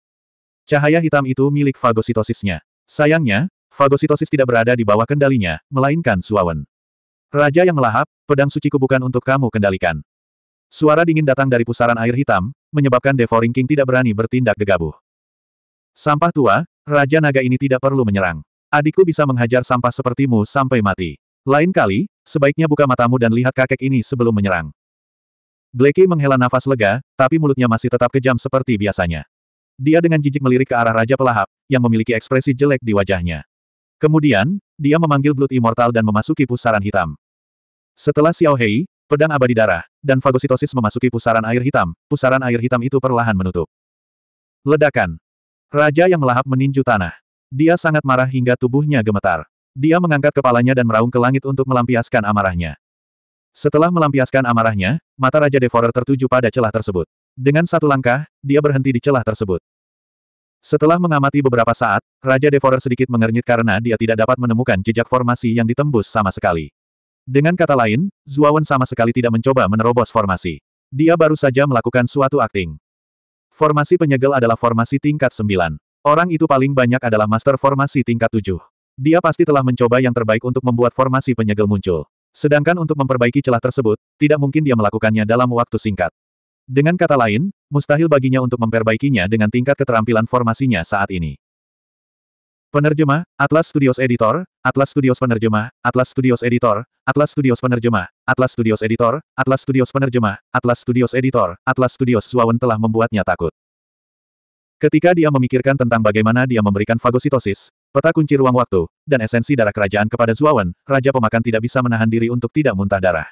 Cahaya hitam itu milik fagositosisnya. Sayangnya, fagositosis tidak berada di bawah kendalinya, melainkan Suawen. Raja yang melahap, pedang suci bukan untuk kamu kendalikan. Suara dingin datang dari pusaran air hitam, menyebabkan Devouring King tidak berani bertindak gegabah. Sampah tua, Raja Naga ini tidak perlu menyerang. Adikku bisa menghajar sampah sepertimu sampai mati. Lain kali, sebaiknya buka matamu dan lihat kakek ini sebelum menyerang. Blackie menghela nafas lega, tapi mulutnya masih tetap kejam seperti biasanya. Dia dengan jijik melirik ke arah Raja Pelahap, yang memiliki ekspresi jelek di wajahnya. Kemudian, dia memanggil Blood Immortal dan memasuki pusaran hitam. Setelah Xiao Hei, pedang abadi darah, dan fagositosis memasuki pusaran air hitam, pusaran air hitam itu perlahan menutup. Ledakan. Raja yang melahap meninju tanah. Dia sangat marah hingga tubuhnya gemetar. Dia mengangkat kepalanya dan meraung ke langit untuk melampiaskan amarahnya. Setelah melampiaskan amarahnya, mata Raja Devorer tertuju pada celah tersebut. Dengan satu langkah, dia berhenti di celah tersebut. Setelah mengamati beberapa saat, Raja Devorer sedikit mengernyit karena dia tidak dapat menemukan jejak formasi yang ditembus sama sekali. Dengan kata lain, Zuawan sama sekali tidak mencoba menerobos formasi. Dia baru saja melakukan suatu akting. Formasi penyegel adalah formasi tingkat 9. Orang itu paling banyak adalah master formasi tingkat 7. Dia pasti telah mencoba yang terbaik untuk membuat formasi penyegel muncul. Sedangkan untuk memperbaiki celah tersebut, tidak mungkin dia melakukannya dalam waktu singkat. Dengan kata lain, mustahil baginya untuk memperbaikinya dengan tingkat keterampilan formasinya saat ini. Penerjemah, Atlas Studios Editor, Atlas Studios Penerjemah, Atlas Studios Editor, Atlas Studios Penerjemah, Atlas Studios Editor, Atlas Studios Penerjemah, Atlas Studios Editor, Atlas Studios Suawen telah membuatnya takut. Ketika dia memikirkan tentang bagaimana dia memberikan fagositosis, peta kunci ruang waktu, dan esensi darah kerajaan kepada Zuawan, Raja Pemakan tidak bisa menahan diri untuk tidak muntah darah.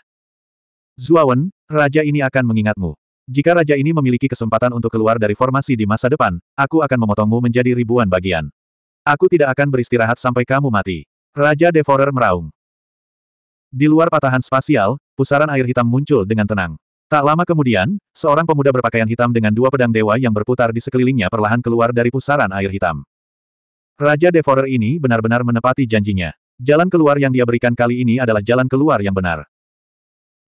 Zuawan, Raja ini akan mengingatmu. Jika raja ini memiliki kesempatan untuk keluar dari formasi di masa depan, aku akan memotongmu menjadi ribuan bagian. Aku tidak akan beristirahat sampai kamu mati. Raja Devorer meraung. Di luar patahan spasial, pusaran air hitam muncul dengan tenang. Tak lama kemudian, seorang pemuda berpakaian hitam dengan dua pedang dewa yang berputar di sekelilingnya perlahan keluar dari pusaran air hitam. Raja Devorer ini benar-benar menepati janjinya. Jalan keluar yang dia berikan kali ini adalah jalan keluar yang benar.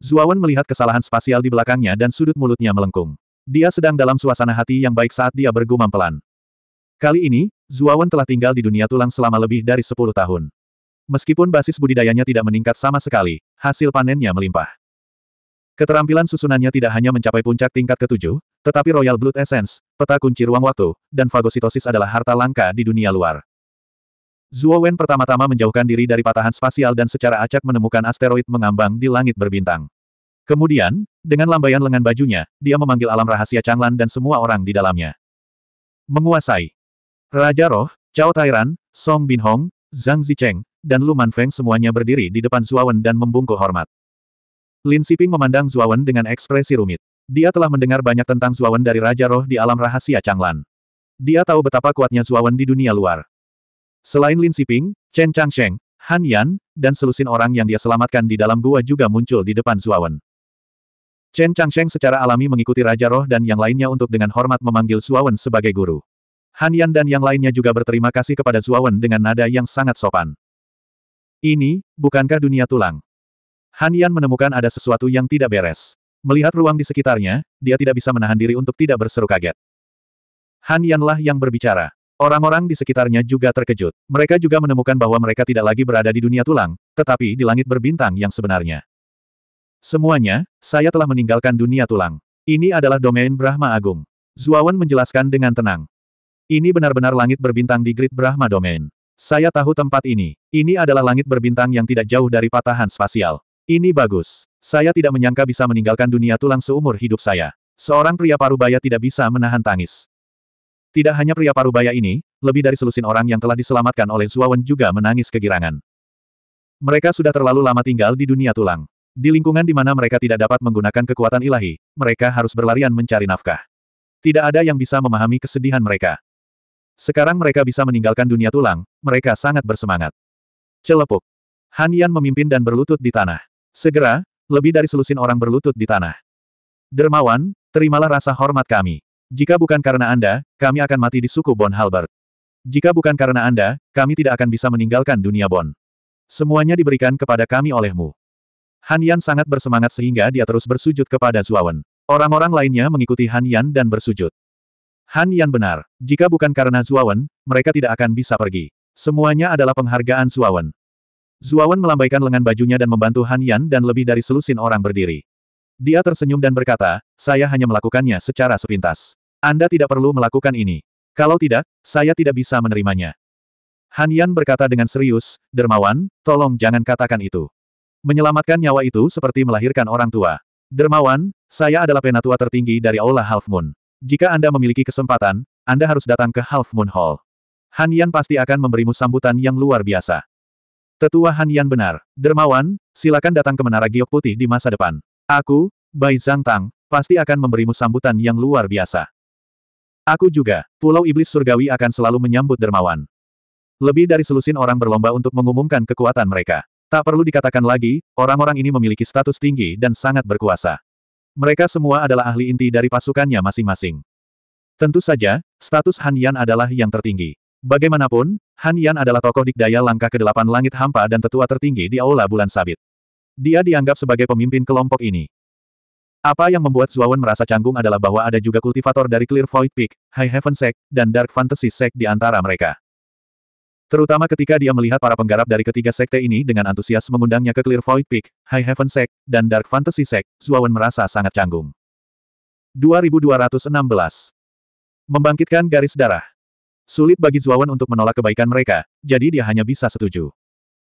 Zuawan melihat kesalahan spasial di belakangnya dan sudut mulutnya melengkung. Dia sedang dalam suasana hati yang baik saat dia bergumam pelan. Kali ini, Zuawan telah tinggal di dunia tulang selama lebih dari 10 tahun. Meskipun basis budidayanya tidak meningkat sama sekali, hasil panennya melimpah. Keterampilan susunannya tidak hanya mencapai puncak tingkat ketujuh, tetapi Royal Blood Essence, peta kunci ruang waktu, dan fagositosis adalah harta langka di dunia luar. Zuowen pertama-tama menjauhkan diri dari patahan spasial dan secara acak menemukan asteroid mengambang di langit berbintang. Kemudian, dengan lambaian lengan bajunya, dia memanggil alam rahasia Changlan dan semua orang di dalamnya. Menguasai. Raja Roh, Cao Tairan, Song Binhong, Zhang Zicheng, dan Lu Manfeng semuanya berdiri di depan Zuawan dan membungkuk hormat. Lin Siping memandang Zuawan dengan ekspresi rumit. Dia telah mendengar banyak tentang Zuawan dari Raja Roh di alam rahasia Changlan. Dia tahu betapa kuatnya Zuawan di dunia luar. Selain Lin Siping, Chen Changsheng, Han Yan, dan selusin orang yang dia selamatkan di dalam gua juga muncul di depan Zuawan. Chen Changsheng secara alami mengikuti Raja Roh dan yang lainnya untuk dengan hormat memanggil Suawen sebagai guru. Han Yan dan yang lainnya juga berterima kasih kepada Suawen dengan nada yang sangat sopan. Ini, bukankah dunia tulang? Han Yan menemukan ada sesuatu yang tidak beres. Melihat ruang di sekitarnya, dia tidak bisa menahan diri untuk tidak berseru kaget. Han Yanlah yang berbicara. Orang-orang di sekitarnya juga terkejut. Mereka juga menemukan bahwa mereka tidak lagi berada di dunia tulang, tetapi di langit berbintang yang sebenarnya. Semuanya, saya telah meninggalkan dunia tulang. Ini adalah domain Brahma Agung. Zuawan menjelaskan dengan tenang. Ini benar-benar langit berbintang di grid Brahma Domain. Saya tahu tempat ini. Ini adalah langit berbintang yang tidak jauh dari patahan spasial. Ini bagus. Saya tidak menyangka bisa meninggalkan dunia tulang seumur hidup saya. Seorang pria parubaya tidak bisa menahan tangis. Tidak hanya pria parubaya ini, lebih dari selusin orang yang telah diselamatkan oleh Zuawan juga menangis kegirangan. Mereka sudah terlalu lama tinggal di dunia tulang. Di lingkungan di mana mereka tidak dapat menggunakan kekuatan ilahi, mereka harus berlarian mencari nafkah. Tidak ada yang bisa memahami kesedihan mereka. Sekarang mereka bisa meninggalkan dunia tulang, mereka sangat bersemangat. Celepuk. Han Yan memimpin dan berlutut di tanah. Segera, lebih dari selusin orang berlutut di tanah. Dermawan, terimalah rasa hormat kami. Jika bukan karena Anda, kami akan mati di suku Bon Halbert. Jika bukan karena Anda, kami tidak akan bisa meninggalkan dunia Bon. Semuanya diberikan kepada kami olehmu. Han Yan sangat bersemangat sehingga dia terus bersujud kepada Zuawan. Orang-orang lainnya mengikuti Han Yan dan bersujud. Han Yan benar, jika bukan karena Zuawan, mereka tidak akan bisa pergi. Semuanya adalah penghargaan Zuawan. Zuawan melambaikan lengan bajunya dan membantu Han Yan dan lebih dari selusin orang berdiri. Dia tersenyum dan berkata, saya hanya melakukannya secara sepintas. Anda tidak perlu melakukan ini. Kalau tidak, saya tidak bisa menerimanya. Han Yan berkata dengan serius, Dermawan, tolong jangan katakan itu. Menyelamatkan nyawa itu seperti melahirkan orang tua. Dermawan, saya adalah penatua tertinggi dari Aula Half Moon. Jika Anda memiliki kesempatan, Anda harus datang ke Half Moon Hall. Han Yan pasti akan memberimu sambutan yang luar biasa. Tetua Han Yan benar. Dermawan, silakan datang ke Menara Giok Putih di masa depan. Aku, Bai Zhang Tang, pasti akan memberimu sambutan yang luar biasa. Aku juga, Pulau Iblis Surgawi akan selalu menyambut dermawan. Lebih dari selusin orang berlomba untuk mengumumkan kekuatan mereka. Tak perlu dikatakan lagi, orang-orang ini memiliki status tinggi dan sangat berkuasa. Mereka semua adalah ahli inti dari pasukannya masing-masing. Tentu saja, status Han Yan adalah yang tertinggi. Bagaimanapun, Han Yan adalah tokoh dikdaya langkah ke-8 langit hampa dan tetua tertinggi di Aula Bulan Sabit. Dia dianggap sebagai pemimpin kelompok ini. Apa yang membuat Zuawan merasa canggung adalah bahwa ada juga kultivator dari Clear Void Peak, High Heaven Sect, dan Dark Fantasy Sect di antara mereka. Terutama ketika dia melihat para penggarap dari ketiga sekte ini dengan antusias mengundangnya ke Clear Void Peak, High Heaven Sect, dan Dark Fantasy Sect, Zuawan merasa sangat canggung. 2216 Membangkitkan garis darah Sulit bagi Zuawan untuk menolak kebaikan mereka, jadi dia hanya bisa setuju.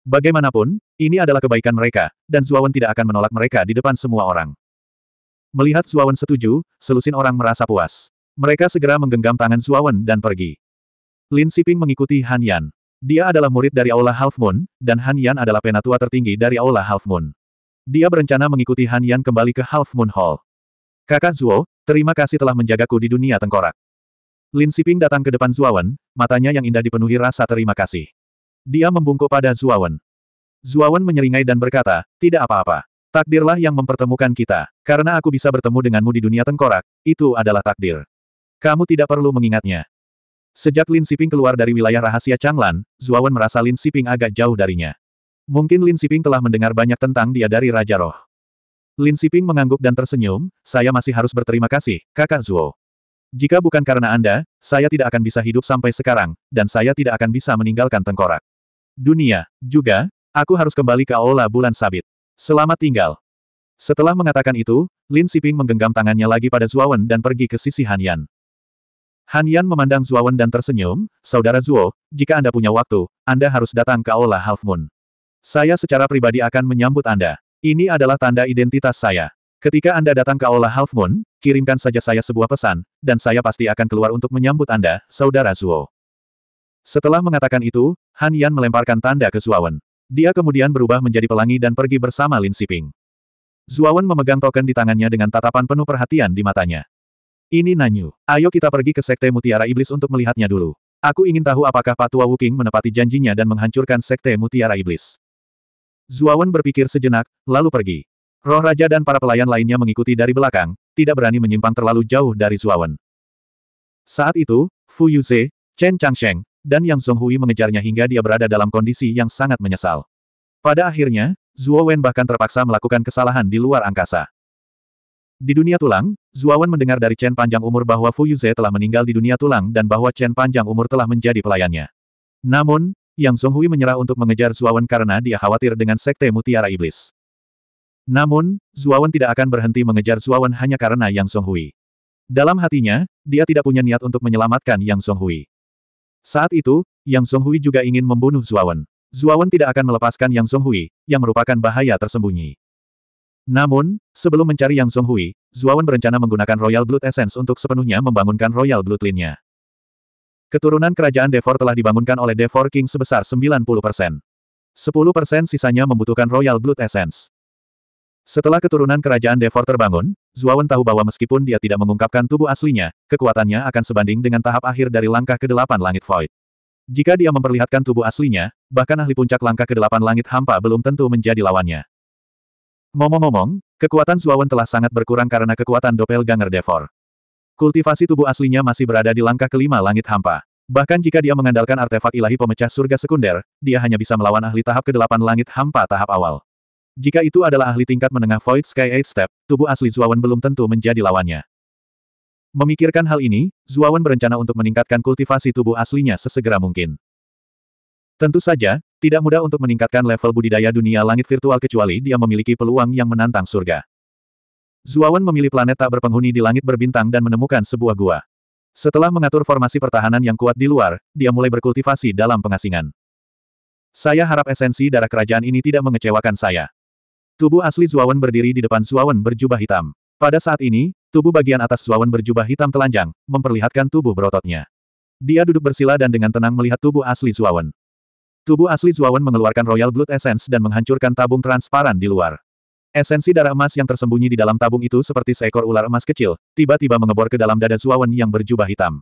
Bagaimanapun, ini adalah kebaikan mereka, dan Zuawan tidak akan menolak mereka di depan semua orang. Melihat Zuawan setuju, selusin orang merasa puas. Mereka segera menggenggam tangan Zuawan dan pergi. Lin Siping mengikuti Han Yan. Dia adalah murid dari Aula Half Moon, dan Han Yan adalah penatua tertinggi dari Aula Half Moon. Dia berencana mengikuti Han Yan kembali ke Half Moon Hall. Kakak Zuo, terima kasih telah menjagaku di dunia tengkorak. Lin Siping datang ke depan Zuawan, matanya yang indah dipenuhi rasa terima kasih. Dia membungkuk pada Zuawan. Zuawan menyeringai dan berkata, tidak apa-apa. Takdirlah yang mempertemukan kita, karena aku bisa bertemu denganmu di dunia tengkorak, itu adalah takdir. Kamu tidak perlu mengingatnya. Sejak Lin Siping keluar dari wilayah rahasia Changlan, Zuawan merasa Lin Siping agak jauh darinya. Mungkin Lin Siping telah mendengar banyak tentang dia dari Raja Roh. Lin Siping mengangguk dan tersenyum, saya masih harus berterima kasih, kakak Zuo. Jika bukan karena Anda, saya tidak akan bisa hidup sampai sekarang, dan saya tidak akan bisa meninggalkan tengkorak. Dunia, juga, aku harus kembali ke Aula Bulan Sabit. Selamat tinggal. Setelah mengatakan itu, Lin Siping menggenggam tangannya lagi pada Zuawan dan pergi ke sisi Hanyan. Han Yan memandang Wen dan tersenyum, Saudara Zuo, jika Anda punya waktu, Anda harus datang ke Aula Half Moon. Saya secara pribadi akan menyambut Anda. Ini adalah tanda identitas saya. Ketika Anda datang ke Aula Half Moon, kirimkan saja saya sebuah pesan, dan saya pasti akan keluar untuk menyambut Anda, Saudara Zuo. Setelah mengatakan itu, Han Yan melemparkan tanda ke Wen. Dia kemudian berubah menjadi pelangi dan pergi bersama Lin Siping. Wen memegang token di tangannya dengan tatapan penuh perhatian di matanya. Ini Nanyu. Ayo kita pergi ke Sekte Mutiara Iblis untuk melihatnya dulu. Aku ingin tahu apakah Patua Wuking menepati janjinya dan menghancurkan Sekte Mutiara Iblis. Zuawan berpikir sejenak, lalu pergi. Roh Raja dan para pelayan lainnya mengikuti dari belakang, tidak berani menyimpang terlalu jauh dari Zuawan. Saat itu, Fu Yuze, Chen Changsheng, dan Yang Zhonghui mengejarnya hingga dia berada dalam kondisi yang sangat menyesal. Pada akhirnya, Zuo Wen bahkan terpaksa melakukan kesalahan di luar angkasa. Di dunia tulang, Zuawan mendengar dari Chen Panjang Umur bahwa Fu Yuze telah meninggal di dunia tulang dan bahwa Chen Panjang Umur telah menjadi pelayannya. Namun, Yang Songhui menyerah untuk mengejar Zuawan karena dia khawatir dengan Sekte Mutiara Iblis. Namun, Zuawan tidak akan berhenti mengejar Zuawan hanya karena Yang Songhui. Dalam hatinya, dia tidak punya niat untuk menyelamatkan Yang Songhui. Saat itu, Yang Songhui juga ingin membunuh Zuawan. Zuawan tidak akan melepaskan Yang Songhui, yang merupakan bahaya tersembunyi. Namun, sebelum mencari Yang Zonghui, Zuawan berencana menggunakan Royal Blood Essence untuk sepenuhnya membangunkan Royal Blood Line-nya. Keturunan kerajaan Devor telah dibangunkan oleh Devor King sebesar 90%. 10% sisanya membutuhkan Royal Blood Essence. Setelah keturunan kerajaan Devor terbangun, Zuawan tahu bahwa meskipun dia tidak mengungkapkan tubuh aslinya, kekuatannya akan sebanding dengan tahap akhir dari langkah ke-8 langit void. Jika dia memperlihatkan tubuh aslinya, bahkan ahli puncak langkah ke-8 langit hampa belum tentu menjadi lawannya. Ngomong-ngomong, kekuatan Suawen telah sangat berkurang karena kekuatan Doppelganger Devor. Kultivasi tubuh aslinya masih berada di langkah kelima langit hampa. Bahkan jika dia mengandalkan artefak ilahi pemecah surga sekunder, dia hanya bisa melawan ahli tahap ke-8 langit hampa tahap awal. Jika itu adalah ahli tingkat menengah Void Sky Eight Step, tubuh asli Zuawan belum tentu menjadi lawannya. Memikirkan hal ini, Zuawan berencana untuk meningkatkan kultivasi tubuh aslinya sesegera mungkin. Tentu saja, tidak mudah untuk meningkatkan level budidaya dunia langit virtual kecuali dia memiliki peluang yang menantang surga. Zuawan memilih planet tak berpenghuni di langit berbintang dan menemukan sebuah gua. Setelah mengatur formasi pertahanan yang kuat di luar, dia mulai berkultivasi dalam pengasingan. Saya harap esensi darah kerajaan ini tidak mengecewakan saya. Tubuh asli Zuawan berdiri di depan Zuawan berjubah hitam. Pada saat ini, tubuh bagian atas Zuawan berjubah hitam telanjang, memperlihatkan tubuh berototnya. Dia duduk bersila dan dengan tenang melihat tubuh asli Zuawan. Tubuh asli Zuawan mengeluarkan Royal Blood Essence dan menghancurkan tabung transparan di luar. Esensi darah emas yang tersembunyi di dalam tabung itu seperti seekor ular emas kecil, tiba-tiba mengebor ke dalam dada Zuawan yang berjubah hitam.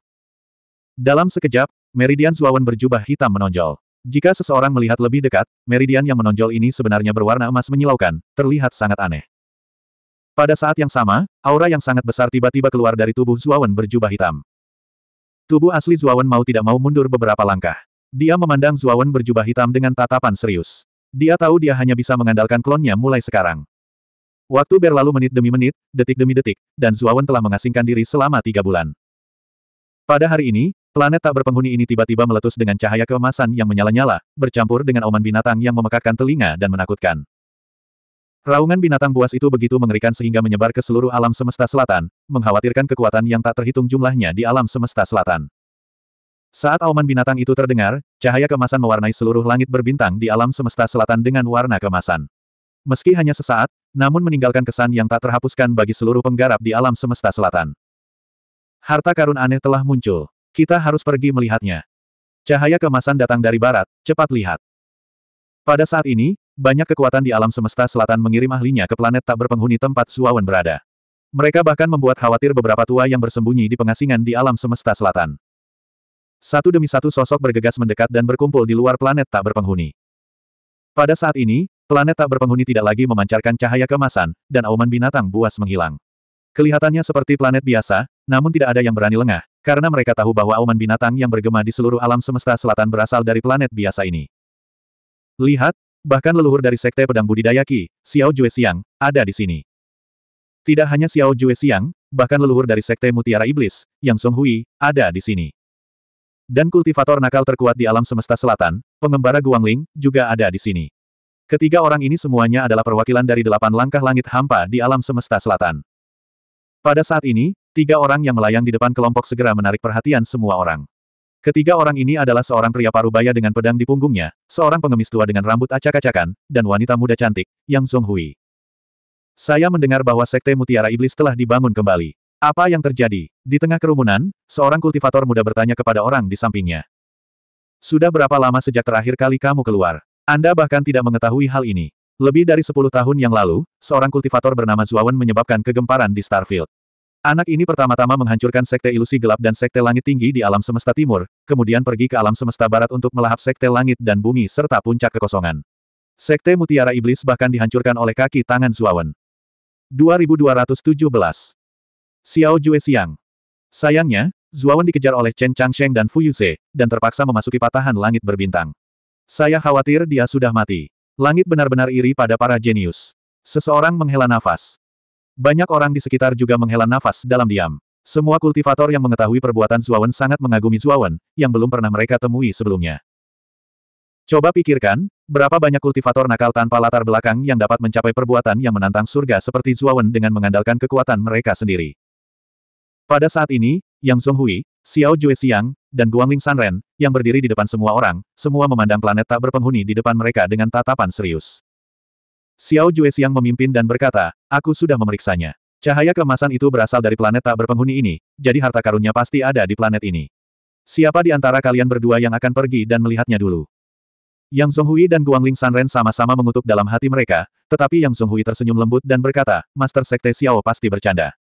Dalam sekejap, meridian Zuawan berjubah hitam menonjol. Jika seseorang melihat lebih dekat, meridian yang menonjol ini sebenarnya berwarna emas menyilaukan, terlihat sangat aneh. Pada saat yang sama, aura yang sangat besar tiba-tiba keluar dari tubuh Zuawan berjubah hitam. Tubuh asli Zuawan mau tidak mau mundur beberapa langkah. Dia memandang Zuawan berjubah hitam dengan tatapan serius. Dia tahu dia hanya bisa mengandalkan klonnya mulai sekarang. Waktu berlalu menit demi menit, detik demi detik, dan Zuawan telah mengasingkan diri selama tiga bulan. Pada hari ini, planet tak berpenghuni ini tiba-tiba meletus dengan cahaya keemasan yang menyala-nyala, bercampur dengan oman binatang yang memekakkan telinga dan menakutkan. Raungan binatang buas itu begitu mengerikan sehingga menyebar ke seluruh alam semesta selatan, mengkhawatirkan kekuatan yang tak terhitung jumlahnya di alam semesta selatan. Saat auman binatang itu terdengar, cahaya kemasan mewarnai seluruh langit berbintang di alam semesta selatan dengan warna kemasan. Meski hanya sesaat, namun meninggalkan kesan yang tak terhapuskan bagi seluruh penggarap di alam semesta selatan. Harta karun aneh telah muncul. Kita harus pergi melihatnya. Cahaya kemasan datang dari barat, cepat lihat. Pada saat ini, banyak kekuatan di alam semesta selatan mengirim ahlinya ke planet tak berpenghuni tempat Suawan berada. Mereka bahkan membuat khawatir beberapa tua yang bersembunyi di pengasingan di alam semesta selatan. Satu demi satu sosok bergegas mendekat dan berkumpul di luar planet tak berpenghuni. Pada saat ini, planet tak berpenghuni tidak lagi memancarkan cahaya kemasan, dan auman binatang buas menghilang. Kelihatannya seperti planet biasa, namun tidak ada yang berani lengah, karena mereka tahu bahwa auman binatang yang bergema di seluruh alam semesta selatan berasal dari planet biasa ini. Lihat, bahkan leluhur dari Sekte Pedang Budidaya Qi, Xiao Jue Xiang, ada di sini. Tidak hanya Xiao Jue Xiang, bahkan leluhur dari Sekte Mutiara Iblis, Yang Song Hui, ada di sini dan kultivator nakal terkuat di alam semesta selatan, pengembara Guangling, juga ada di sini. Ketiga orang ini semuanya adalah perwakilan dari delapan langkah langit hampa di alam semesta selatan. Pada saat ini, tiga orang yang melayang di depan kelompok segera menarik perhatian semua orang. Ketiga orang ini adalah seorang pria parubaya dengan pedang di punggungnya, seorang pengemis tua dengan rambut acak-acakan, dan wanita muda cantik, Yang Zhonghui. Saya mendengar bahwa Sekte Mutiara Iblis telah dibangun kembali. Apa yang terjadi? Di tengah kerumunan, seorang kultivator muda bertanya kepada orang di sampingnya. Sudah berapa lama sejak terakhir kali kamu keluar? Anda bahkan tidak mengetahui hal ini. Lebih dari 10 tahun yang lalu, seorang kultivator bernama Zuawan menyebabkan kegemparan di Starfield. Anak ini pertama-tama menghancurkan sekte ilusi gelap dan sekte langit tinggi di alam semesta timur, kemudian pergi ke alam semesta barat untuk melahap sekte langit dan bumi serta puncak kekosongan. Sekte Mutiara Iblis bahkan dihancurkan oleh kaki tangan Zuawan. 2217 Xiao Jue Xiang. Sayangnya, Zuawan dikejar oleh Chen Changsheng dan Fu Yuze, dan terpaksa memasuki patahan langit berbintang. Saya khawatir dia sudah mati. Langit benar-benar iri pada para jenius. Seseorang menghela nafas. Banyak orang di sekitar juga menghela nafas dalam diam. Semua kultivator yang mengetahui perbuatan Zuawan sangat mengagumi Zuawan, yang belum pernah mereka temui sebelumnya. Coba pikirkan, berapa banyak kultivator nakal tanpa latar belakang yang dapat mencapai perbuatan yang menantang surga seperti Zuawan dengan mengandalkan kekuatan mereka sendiri. Pada saat ini, Yang Zhonghui, Xiao Jue Xiang, dan Guangling Sanren, yang berdiri di depan semua orang, semua memandang planet tak berpenghuni di depan mereka dengan tatapan serius. Xiao Jue Xiang memimpin dan berkata, aku sudah memeriksanya. Cahaya kemasan itu berasal dari planet tak berpenghuni ini, jadi harta karunnya pasti ada di planet ini. Siapa di antara kalian berdua yang akan pergi dan melihatnya dulu? Yang Zhonghui dan Guangling Sanren sama-sama mengutuk dalam hati mereka, tetapi Yang Zhonghui tersenyum lembut dan berkata, Master Sekte Xiao pasti bercanda.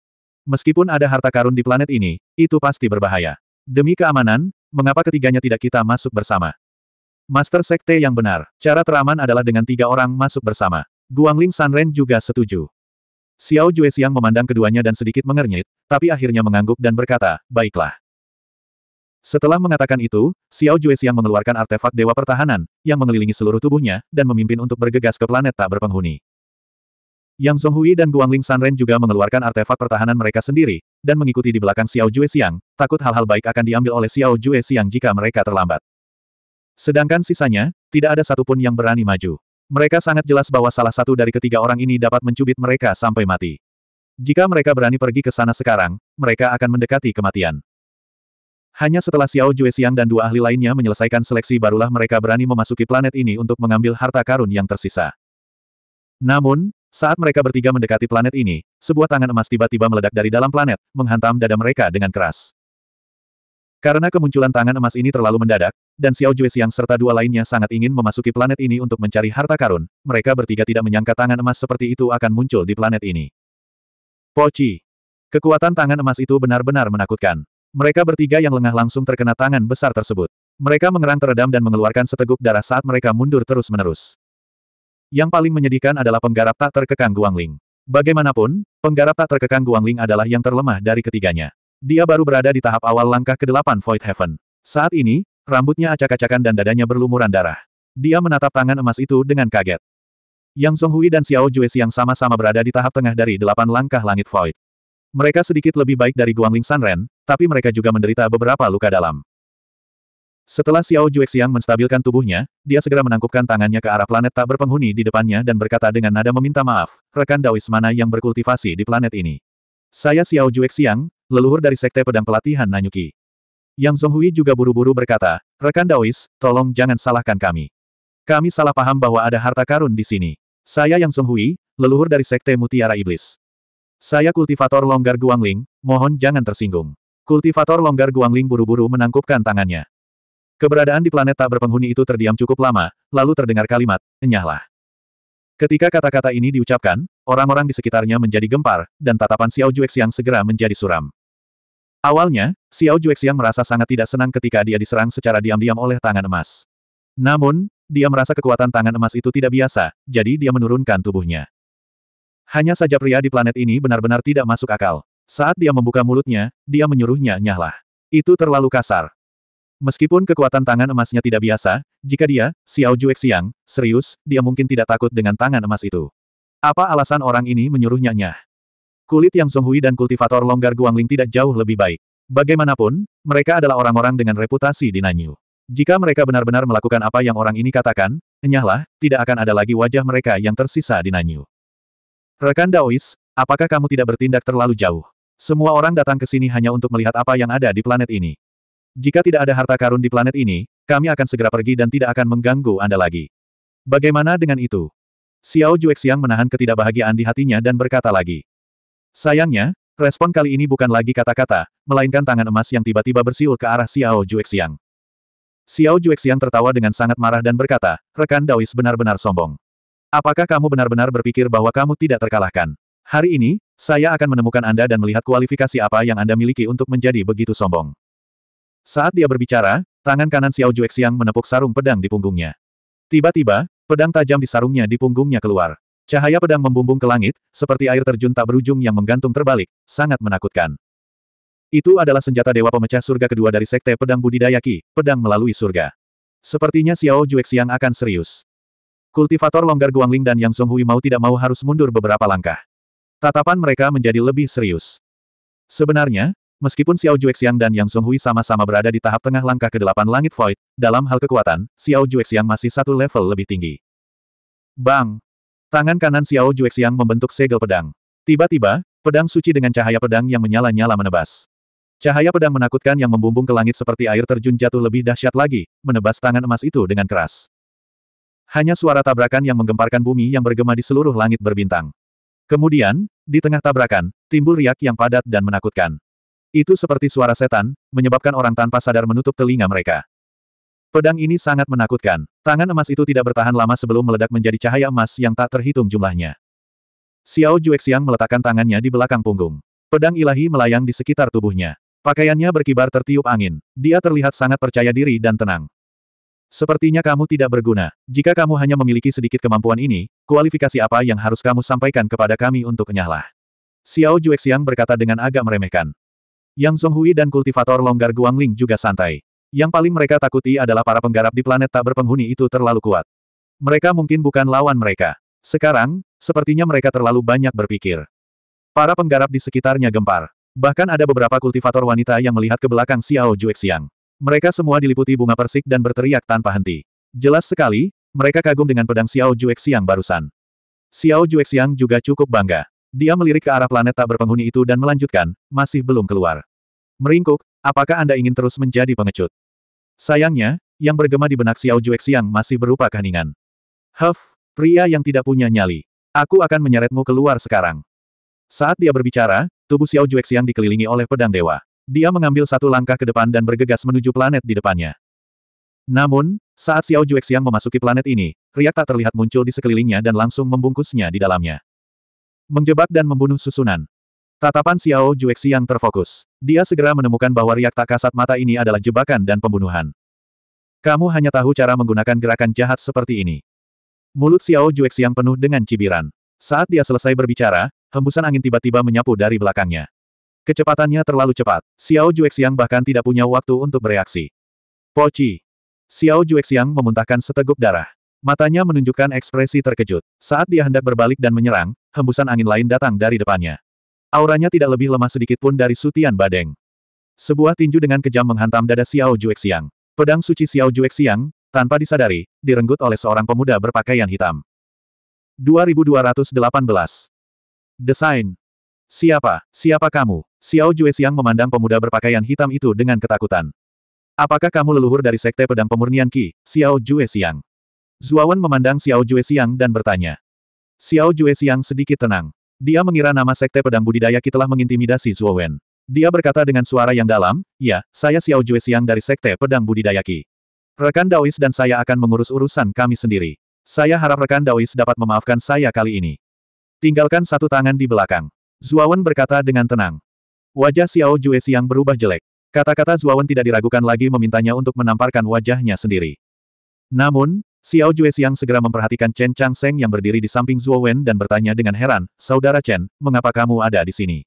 Meskipun ada harta karun di planet ini, itu pasti berbahaya. Demi keamanan, mengapa ketiganya tidak kita masuk bersama? Master Sekte yang benar, cara teraman adalah dengan tiga orang masuk bersama. Guangling Sanren juga setuju. Xiao Jue Xiang memandang keduanya dan sedikit mengernyit, tapi akhirnya mengangguk dan berkata, baiklah. Setelah mengatakan itu, Xiao Jue Xiang mengeluarkan artefak Dewa Pertahanan, yang mengelilingi seluruh tubuhnya, dan memimpin untuk bergegas ke planet tak berpenghuni. Yang Zhonghui dan Guangling Sanren juga mengeluarkan artefak pertahanan mereka sendiri, dan mengikuti di belakang Xiao Jue Xiang, takut hal-hal baik akan diambil oleh Xiao Jue Xiang jika mereka terlambat. Sedangkan sisanya, tidak ada satupun yang berani maju. Mereka sangat jelas bahwa salah satu dari ketiga orang ini dapat mencubit mereka sampai mati. Jika mereka berani pergi ke sana sekarang, mereka akan mendekati kematian. Hanya setelah Xiao Jue Xiang dan dua ahli lainnya menyelesaikan seleksi barulah mereka berani memasuki planet ini untuk mengambil harta karun yang tersisa. Namun, saat mereka bertiga mendekati planet ini, sebuah tangan emas tiba-tiba meledak dari dalam planet, menghantam dada mereka dengan keras. Karena kemunculan tangan emas ini terlalu mendadak, dan Xiao Jue Xiang serta dua lainnya sangat ingin memasuki planet ini untuk mencari harta karun, mereka bertiga tidak menyangka tangan emas seperti itu akan muncul di planet ini. Poci. Kekuatan tangan emas itu benar-benar menakutkan. Mereka bertiga yang lengah langsung terkena tangan besar tersebut. Mereka mengerang teredam dan mengeluarkan seteguk darah saat mereka mundur terus-menerus. Yang paling menyedihkan adalah penggarap tak terkekang Guangling. Bagaimanapun, penggarap tak terkekang Guangling adalah yang terlemah dari ketiganya. Dia baru berada di tahap awal langkah ke-8 Void Heaven. Saat ini, rambutnya acak-acakan dan dadanya berlumuran darah. Dia menatap tangan emas itu dengan kaget. Yang Songhui dan Xiao Jue yang sama-sama berada di tahap tengah dari delapan langkah langit Void. Mereka sedikit lebih baik dari Guangling Sanren, tapi mereka juga menderita beberapa luka dalam. Setelah Xiao Juexiang menstabilkan tubuhnya, dia segera menangkupkan tangannya ke arah planet tak berpenghuni di depannya dan berkata dengan nada meminta maaf, rekan Daois mana yang berkultivasi di planet ini. Saya Xiao Juexiang, leluhur dari Sekte Pedang Pelatihan Nanyuki. Yang Zonghui juga buru-buru berkata, rekan Daois, tolong jangan salahkan kami. Kami salah paham bahwa ada harta karun di sini. Saya Yang Zonghui, leluhur dari Sekte Mutiara Iblis. Saya kultivator longgar Guangling, mohon jangan tersinggung. Kultivator longgar Guangling buru-buru menangkupkan tangannya. Keberadaan di planet tak berpenghuni itu terdiam cukup lama, lalu terdengar kalimat, enyahlah. Ketika kata-kata ini diucapkan, orang-orang di sekitarnya menjadi gempar, dan tatapan Xiao Juexiang segera menjadi suram. Awalnya, Xiao Juexiang merasa sangat tidak senang ketika dia diserang secara diam-diam oleh tangan emas. Namun, dia merasa kekuatan tangan emas itu tidak biasa, jadi dia menurunkan tubuhnya. Hanya saja pria di planet ini benar-benar tidak masuk akal. Saat dia membuka mulutnya, dia menyuruhnya nyahlah. Itu terlalu kasar. Meskipun kekuatan tangan emasnya tidak biasa, jika dia, Xiao Juexiang, serius, dia mungkin tidak takut dengan tangan emas itu. Apa alasan orang ini menyuruhnya nyah? Kulit yang Hui dan kultivator longgar Guangling tidak jauh lebih baik. Bagaimanapun, mereka adalah orang-orang dengan reputasi di Nanyu. Jika mereka benar-benar melakukan apa yang orang ini katakan, enyahlah, tidak akan ada lagi wajah mereka yang tersisa di Nanyu. Rekan Daois, apakah kamu tidak bertindak terlalu jauh? Semua orang datang ke sini hanya untuk melihat apa yang ada di planet ini. Jika tidak ada harta karun di planet ini, kami akan segera pergi dan tidak akan mengganggu Anda lagi. Bagaimana dengan itu? Xiao Juexiang menahan ketidakbahagiaan di hatinya dan berkata lagi. Sayangnya, respon kali ini bukan lagi kata-kata, melainkan tangan emas yang tiba-tiba bersiul ke arah Xiao Juexiang. Xiao Juexiang tertawa dengan sangat marah dan berkata, rekan Daois benar-benar sombong. Apakah kamu benar-benar berpikir bahwa kamu tidak terkalahkan? Hari ini, saya akan menemukan Anda dan melihat kualifikasi apa yang Anda miliki untuk menjadi begitu sombong. Saat dia berbicara, tangan kanan Xiao Juexiang menepuk sarung pedang di punggungnya. Tiba-tiba, pedang tajam di sarungnya di punggungnya keluar. Cahaya pedang membumbung ke langit, seperti air terjun tak berujung yang menggantung terbalik, sangat menakutkan. Itu adalah senjata dewa pemecah surga kedua dari sekte pedang budidaya Qi, pedang melalui surga. Sepertinya Xiao Juexiang akan serius. Kultivator longgar Guangling dan Yang Songhui mau tidak mau harus mundur beberapa langkah. Tatapan mereka menjadi lebih serius. Sebenarnya, Meskipun Xiao Juexiang dan Yang Zhonghui sama-sama berada di tahap tengah langkah ke-8 langit void, dalam hal kekuatan, Xiao Juexiang masih satu level lebih tinggi. Bang! Tangan kanan Xiao Juexiang membentuk segel pedang. Tiba-tiba, pedang suci dengan cahaya pedang yang menyala-nyala menebas. Cahaya pedang menakutkan yang membumbung ke langit seperti air terjun jatuh lebih dahsyat lagi, menebas tangan emas itu dengan keras. Hanya suara tabrakan yang menggemparkan bumi yang bergema di seluruh langit berbintang. Kemudian, di tengah tabrakan, timbul riak yang padat dan menakutkan. Itu seperti suara setan, menyebabkan orang tanpa sadar menutup telinga mereka. Pedang ini sangat menakutkan. Tangan emas itu tidak bertahan lama sebelum meledak menjadi cahaya emas yang tak terhitung jumlahnya. Xiao Juexiang meletakkan tangannya di belakang punggung. Pedang ilahi melayang di sekitar tubuhnya. Pakaiannya berkibar tertiup angin. Dia terlihat sangat percaya diri dan tenang. Sepertinya kamu tidak berguna. Jika kamu hanya memiliki sedikit kemampuan ini, kualifikasi apa yang harus kamu sampaikan kepada kami untuk nyahlah? Xiao Juexiang berkata dengan agak meremehkan. Yang Zhonghui dan kultivator longgar Guangling juga santai. Yang paling mereka takuti adalah para penggarap di planet tak berpenghuni itu terlalu kuat. Mereka mungkin bukan lawan mereka. Sekarang, sepertinya mereka terlalu banyak berpikir. Para penggarap di sekitarnya gempar. Bahkan ada beberapa kultivator wanita yang melihat ke belakang Xiao Juexiang. Mereka semua diliputi bunga persik dan berteriak tanpa henti. Jelas sekali, mereka kagum dengan pedang Xiao Juexiang barusan. Xiao Juexiang juga cukup bangga. Dia melirik ke arah planet tak berpenghuni itu dan melanjutkan, masih belum keluar. Meringkuk, apakah Anda ingin terus menjadi pengecut? Sayangnya, yang bergema di benak Xiao Juexiang masih berupa keheningan. Huff, pria yang tidak punya nyali. Aku akan menyeretmu keluar sekarang. Saat dia berbicara, tubuh Xiao Juexiang dikelilingi oleh pedang dewa. Dia mengambil satu langkah ke depan dan bergegas menuju planet di depannya. Namun, saat Xiao Juexiang memasuki planet ini, riak tak terlihat muncul di sekelilingnya dan langsung membungkusnya di dalamnya menjebak dan membunuh susunan. Tatapan Xiao Juexi yang terfokus. Dia segera menemukan bahwa riak tak kasat mata ini adalah jebakan dan pembunuhan. Kamu hanya tahu cara menggunakan gerakan jahat seperti ini. Mulut Xiao Juexi yang penuh dengan cibiran. Saat dia selesai berbicara, hembusan angin tiba-tiba menyapu dari belakangnya. Kecepatannya terlalu cepat. Xiao Juexiang bahkan tidak punya waktu untuk bereaksi. Poci. Xiao Juexiang memuntahkan seteguk darah. Matanya menunjukkan ekspresi terkejut. Saat dia hendak berbalik dan menyerang, hembusan angin lain datang dari depannya. Auranya tidak lebih lemah sedikit pun dari sutian badeng. Sebuah tinju dengan kejam menghantam dada Xiao Juexiang. Pedang suci Xiao Juexiang, tanpa disadari, direnggut oleh seorang pemuda berpakaian hitam. 2218. Desain. Siapa? Siapa kamu? Xiao Juexiang memandang pemuda berpakaian hitam itu dengan ketakutan. Apakah kamu leluhur dari sekte pedang pemurnian Ki? Xiao Juexiang? Zuawan memandang Xiao Jue Siang dan bertanya. Xiao Jue Siang sedikit tenang. Dia mengira nama sekte pedang budidaya Ki telah mengintimidasi Zuowen. Dia berkata dengan suara yang dalam, Ya, saya Xiao Jue Siang dari sekte pedang budidaya Ki. Rekan Daois dan saya akan mengurus urusan kami sendiri. Saya harap rekan Daois dapat memaafkan saya kali ini. Tinggalkan satu tangan di belakang. Zuawan berkata dengan tenang. Wajah Xiao Jue Siang berubah jelek. Kata-kata Zuawan tidak diragukan lagi memintanya untuk menamparkan wajahnya sendiri. Namun, Xiao Jue Siang segera memperhatikan Chen Chang Sheng yang berdiri di samping Zhuo Wen dan bertanya dengan heran, Saudara Chen, mengapa kamu ada di sini?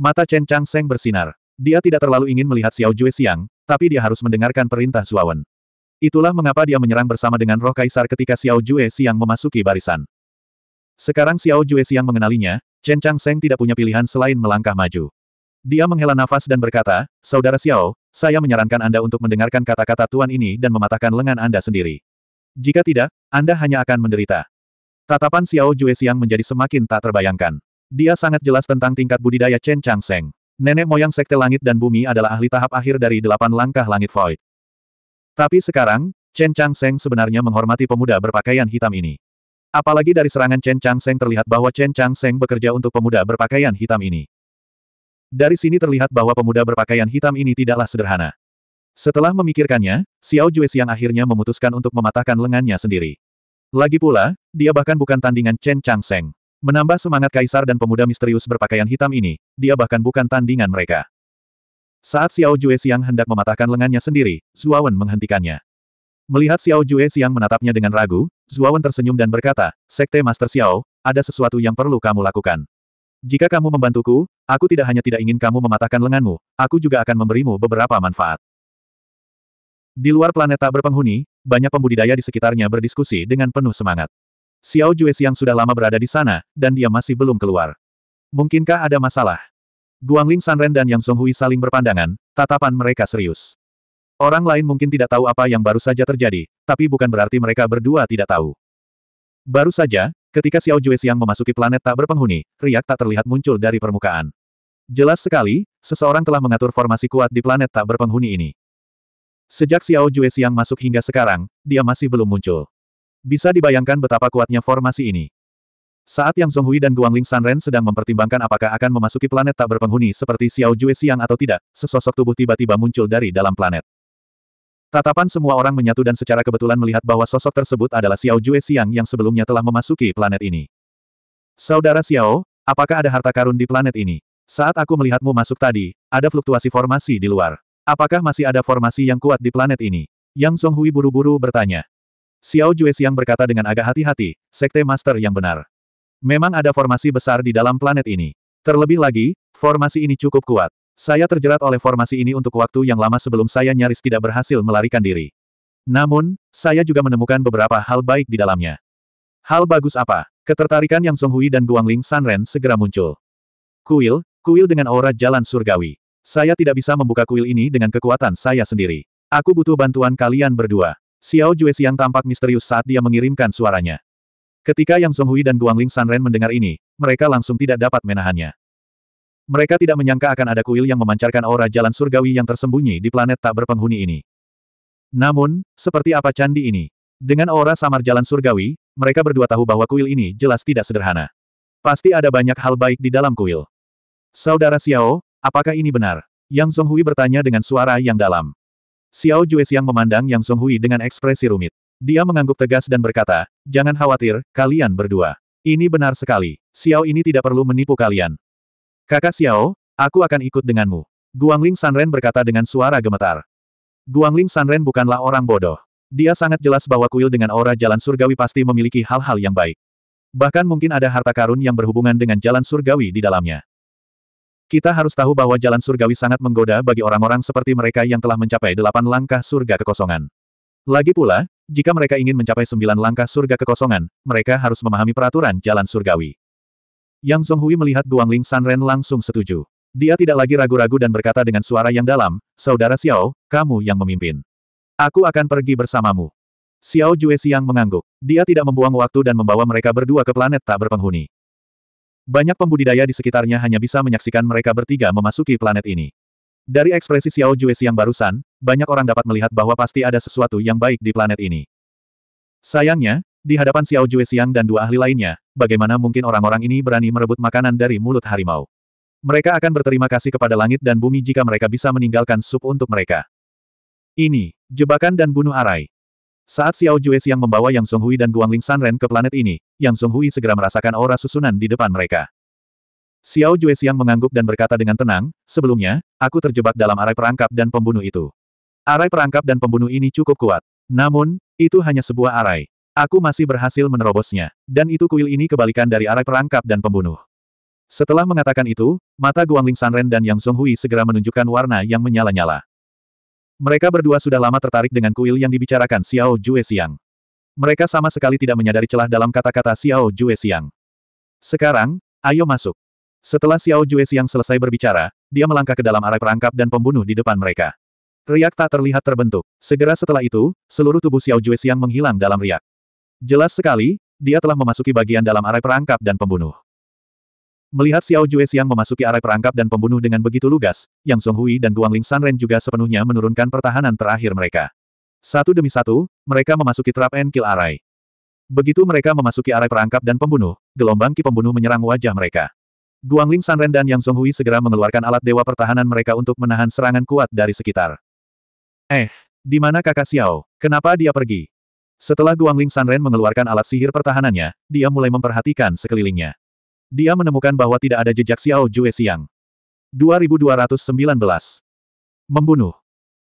Mata Chen Chang Sheng bersinar. Dia tidak terlalu ingin melihat Xiao Jue Siang, tapi dia harus mendengarkan perintah Zhuo Wen. Itulah mengapa dia menyerang bersama dengan roh kaisar ketika Xiao Jue Xiang memasuki barisan. Sekarang Xiao Jue Xiang mengenalinya, Chen Chang Sheng tidak punya pilihan selain melangkah maju. Dia menghela nafas dan berkata, Saudara Xiao, saya menyarankan Anda untuk mendengarkan kata-kata Tuan ini dan mematahkan lengan Anda sendiri. Jika tidak, Anda hanya akan menderita. Tatapan Xiao Jue Xiang menjadi semakin tak terbayangkan. Dia sangat jelas tentang tingkat budidaya Chen Chang Seng. Nenek moyang Sekte Langit dan Bumi adalah ahli tahap akhir dari delapan langkah langit void. Tapi sekarang, Chen Chang Seng sebenarnya menghormati pemuda berpakaian hitam ini. Apalagi dari serangan Chen Chang Seng terlihat bahwa Chen Chang Seng bekerja untuk pemuda berpakaian hitam ini. Dari sini terlihat bahwa pemuda berpakaian hitam ini tidaklah sederhana. Setelah memikirkannya, Xiao Siang akhirnya memutuskan untuk mematahkan lengannya sendiri. Lagi pula, dia bahkan bukan tandingan Chen Changseng. Menambah semangat kaisar dan pemuda misterius berpakaian hitam ini, dia bahkan bukan tandingan mereka. Saat Xiao Jue Siang hendak mematahkan lengannya sendiri, Zuawan menghentikannya. Melihat Xiao Jue Siang menatapnya dengan ragu, Zuawan tersenyum dan berkata, Sekte Master Xiao, ada sesuatu yang perlu kamu lakukan. Jika kamu membantuku, aku tidak hanya tidak ingin kamu mematahkan lenganmu, aku juga akan memberimu beberapa manfaat. Di luar planet tak berpenghuni, banyak pembudidaya di sekitarnya berdiskusi dengan penuh semangat. Xiao Jue yang sudah lama berada di sana, dan dia masih belum keluar. Mungkinkah ada masalah? Guangling Sanren dan Yang Songhui saling berpandangan, tatapan mereka serius. Orang lain mungkin tidak tahu apa yang baru saja terjadi, tapi bukan berarti mereka berdua tidak tahu. Baru saja, ketika Xiao Jue Xiang memasuki planet tak berpenghuni, riak tak terlihat muncul dari permukaan. Jelas sekali, seseorang telah mengatur formasi kuat di planet tak berpenghuni ini. Sejak Xiao Jue Xiang masuk hingga sekarang, dia masih belum muncul. Bisa dibayangkan betapa kuatnya formasi ini. Saat Yang Zhonghui dan Guangling Sanren sedang mempertimbangkan apakah akan memasuki planet tak berpenghuni seperti Xiao Jue Xiang atau tidak, sesosok tubuh tiba-tiba muncul dari dalam planet. Tatapan semua orang menyatu dan secara kebetulan melihat bahwa sosok tersebut adalah Xiao Jue Xiang yang sebelumnya telah memasuki planet ini. Saudara Xiao, apakah ada harta karun di planet ini? Saat aku melihatmu masuk tadi, ada fluktuasi formasi di luar. Apakah masih ada formasi yang kuat di planet ini? Yang Songhui buru-buru bertanya. Xiao Jue Xiang berkata dengan agak hati-hati, sekte master yang benar. Memang ada formasi besar di dalam planet ini. Terlebih lagi, formasi ini cukup kuat. Saya terjerat oleh formasi ini untuk waktu yang lama sebelum saya nyaris tidak berhasil melarikan diri. Namun, saya juga menemukan beberapa hal baik di dalamnya. Hal bagus apa? Ketertarikan Yang Songhui dan Guangling Sanren segera muncul. Kuil, kuil dengan aura jalan surgawi. Saya tidak bisa membuka kuil ini dengan kekuatan saya sendiri. Aku butuh bantuan kalian berdua. Xiao Jue Xiang tampak misterius saat dia mengirimkan suaranya. Ketika Yang Songhui dan Guangling Sanren mendengar ini, mereka langsung tidak dapat menahannya. Mereka tidak menyangka akan ada kuil yang memancarkan aura jalan surgawi yang tersembunyi di planet tak berpenghuni ini. Namun, seperti apa candi ini? Dengan aura samar jalan surgawi, mereka berdua tahu bahwa kuil ini jelas tidak sederhana. Pasti ada banyak hal baik di dalam kuil. Saudara Xiao, Apakah ini benar? Yang Hui bertanya dengan suara yang dalam. Xiao Juesiang memandang Yang Hui dengan ekspresi rumit. Dia mengangguk tegas dan berkata, Jangan khawatir, kalian berdua. Ini benar sekali. Xiao ini tidak perlu menipu kalian. Kakak Xiao, aku akan ikut denganmu. Guangling Sanren berkata dengan suara gemetar. Guangling Sanren bukanlah orang bodoh. Dia sangat jelas bahwa kuil dengan aura jalan surgawi pasti memiliki hal-hal yang baik. Bahkan mungkin ada harta karun yang berhubungan dengan jalan surgawi di dalamnya. Kita harus tahu bahwa jalan surgawi sangat menggoda bagi orang-orang seperti mereka yang telah mencapai delapan langkah surga kekosongan. Lagi pula, jika mereka ingin mencapai sembilan langkah surga kekosongan, mereka harus memahami peraturan jalan surgawi. Yang Zhonghui melihat Guangling Sanren langsung setuju. Dia tidak lagi ragu-ragu dan berkata dengan suara yang dalam, Saudara Xiao, kamu yang memimpin. Aku akan pergi bersamamu. Xiao Jue Siang mengangguk. Dia tidak membuang waktu dan membawa mereka berdua ke planet tak berpenghuni. Banyak pembudidaya di sekitarnya hanya bisa menyaksikan mereka bertiga memasuki planet ini. Dari ekspresi Xiao Jue yang barusan, banyak orang dapat melihat bahwa pasti ada sesuatu yang baik di planet ini. Sayangnya, di hadapan Xiao Jue Xiang dan dua ahli lainnya, bagaimana mungkin orang-orang ini berani merebut makanan dari mulut harimau? Mereka akan berterima kasih kepada langit dan bumi jika mereka bisa meninggalkan sup untuk mereka. Ini, jebakan dan bunuh arai. Saat Xiao Jue Xiang membawa Yang Song Hui dan Guangling Sanren ke planet ini, Yang Song Hui segera merasakan aura susunan di depan mereka. Xiao Jue Xiang mengangguk dan berkata dengan tenang, sebelumnya, aku terjebak dalam arai perangkap dan pembunuh itu. Arai perangkap dan pembunuh ini cukup kuat. Namun, itu hanya sebuah arai. Aku masih berhasil menerobosnya, dan itu kuil ini kebalikan dari arai perangkap dan pembunuh. Setelah mengatakan itu, mata Guangling Sanren dan Yang Song Hui segera menunjukkan warna yang menyala-nyala. Mereka berdua sudah lama tertarik dengan kuil yang dibicarakan Xiao Jue Xiang. Mereka sama sekali tidak menyadari celah dalam kata-kata Xiao Jue Xiang. Sekarang, ayo masuk. Setelah Xiao Jue Xiang selesai berbicara, dia melangkah ke dalam arah perangkap dan pembunuh di depan mereka. Riak tak terlihat terbentuk. Segera setelah itu, seluruh tubuh Xiao Jue Xiang menghilang dalam riak. Jelas sekali, dia telah memasuki bagian dalam arah perangkap dan pembunuh. Melihat Xiao Jue yang memasuki arai perangkap dan pembunuh dengan begitu lugas, Yang Song Hui dan Guang Guangling Sanren juga sepenuhnya menurunkan pertahanan terakhir mereka. Satu demi satu, mereka memasuki trap and kill arai. Begitu mereka memasuki arai perangkap dan pembunuh, gelombang ki pembunuh menyerang wajah mereka. Guang Guangling Sanren dan Yang Song Hui segera mengeluarkan alat dewa pertahanan mereka untuk menahan serangan kuat dari sekitar. Eh, di mana kakak Xiao? Kenapa dia pergi? Setelah Guang Guangling Sanren mengeluarkan alat sihir pertahanannya, dia mulai memperhatikan sekelilingnya. Dia menemukan bahwa tidak ada jejak Xiao Jue Xiang. 2219. Membunuh.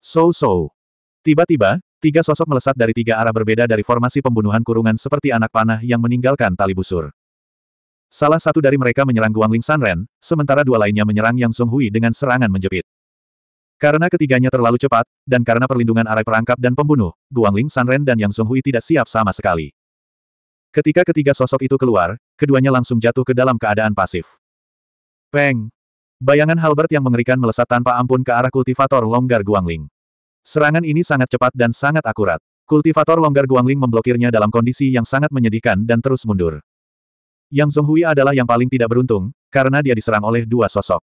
So-so. Tiba-tiba, tiga sosok melesat dari tiga arah berbeda dari formasi pembunuhan kurungan seperti anak panah yang meninggalkan tali busur. Salah satu dari mereka menyerang Guang Ling Sanren, sementara dua lainnya menyerang Yang Song Hui dengan serangan menjepit. Karena ketiganya terlalu cepat, dan karena perlindungan arai perangkap dan pembunuh, Guang Ling Sanren dan Yang Song Hui tidak siap sama sekali. Ketika ketiga sosok itu keluar, keduanya langsung jatuh ke dalam keadaan pasif. Peng! Bayangan Halbert yang mengerikan melesat tanpa ampun ke arah kultivator longgar Guangling. Serangan ini sangat cepat dan sangat akurat. Kultivator longgar Guangling memblokirnya dalam kondisi yang sangat menyedihkan dan terus mundur. Yang Zhonghui adalah yang paling tidak beruntung, karena dia diserang oleh dua sosok.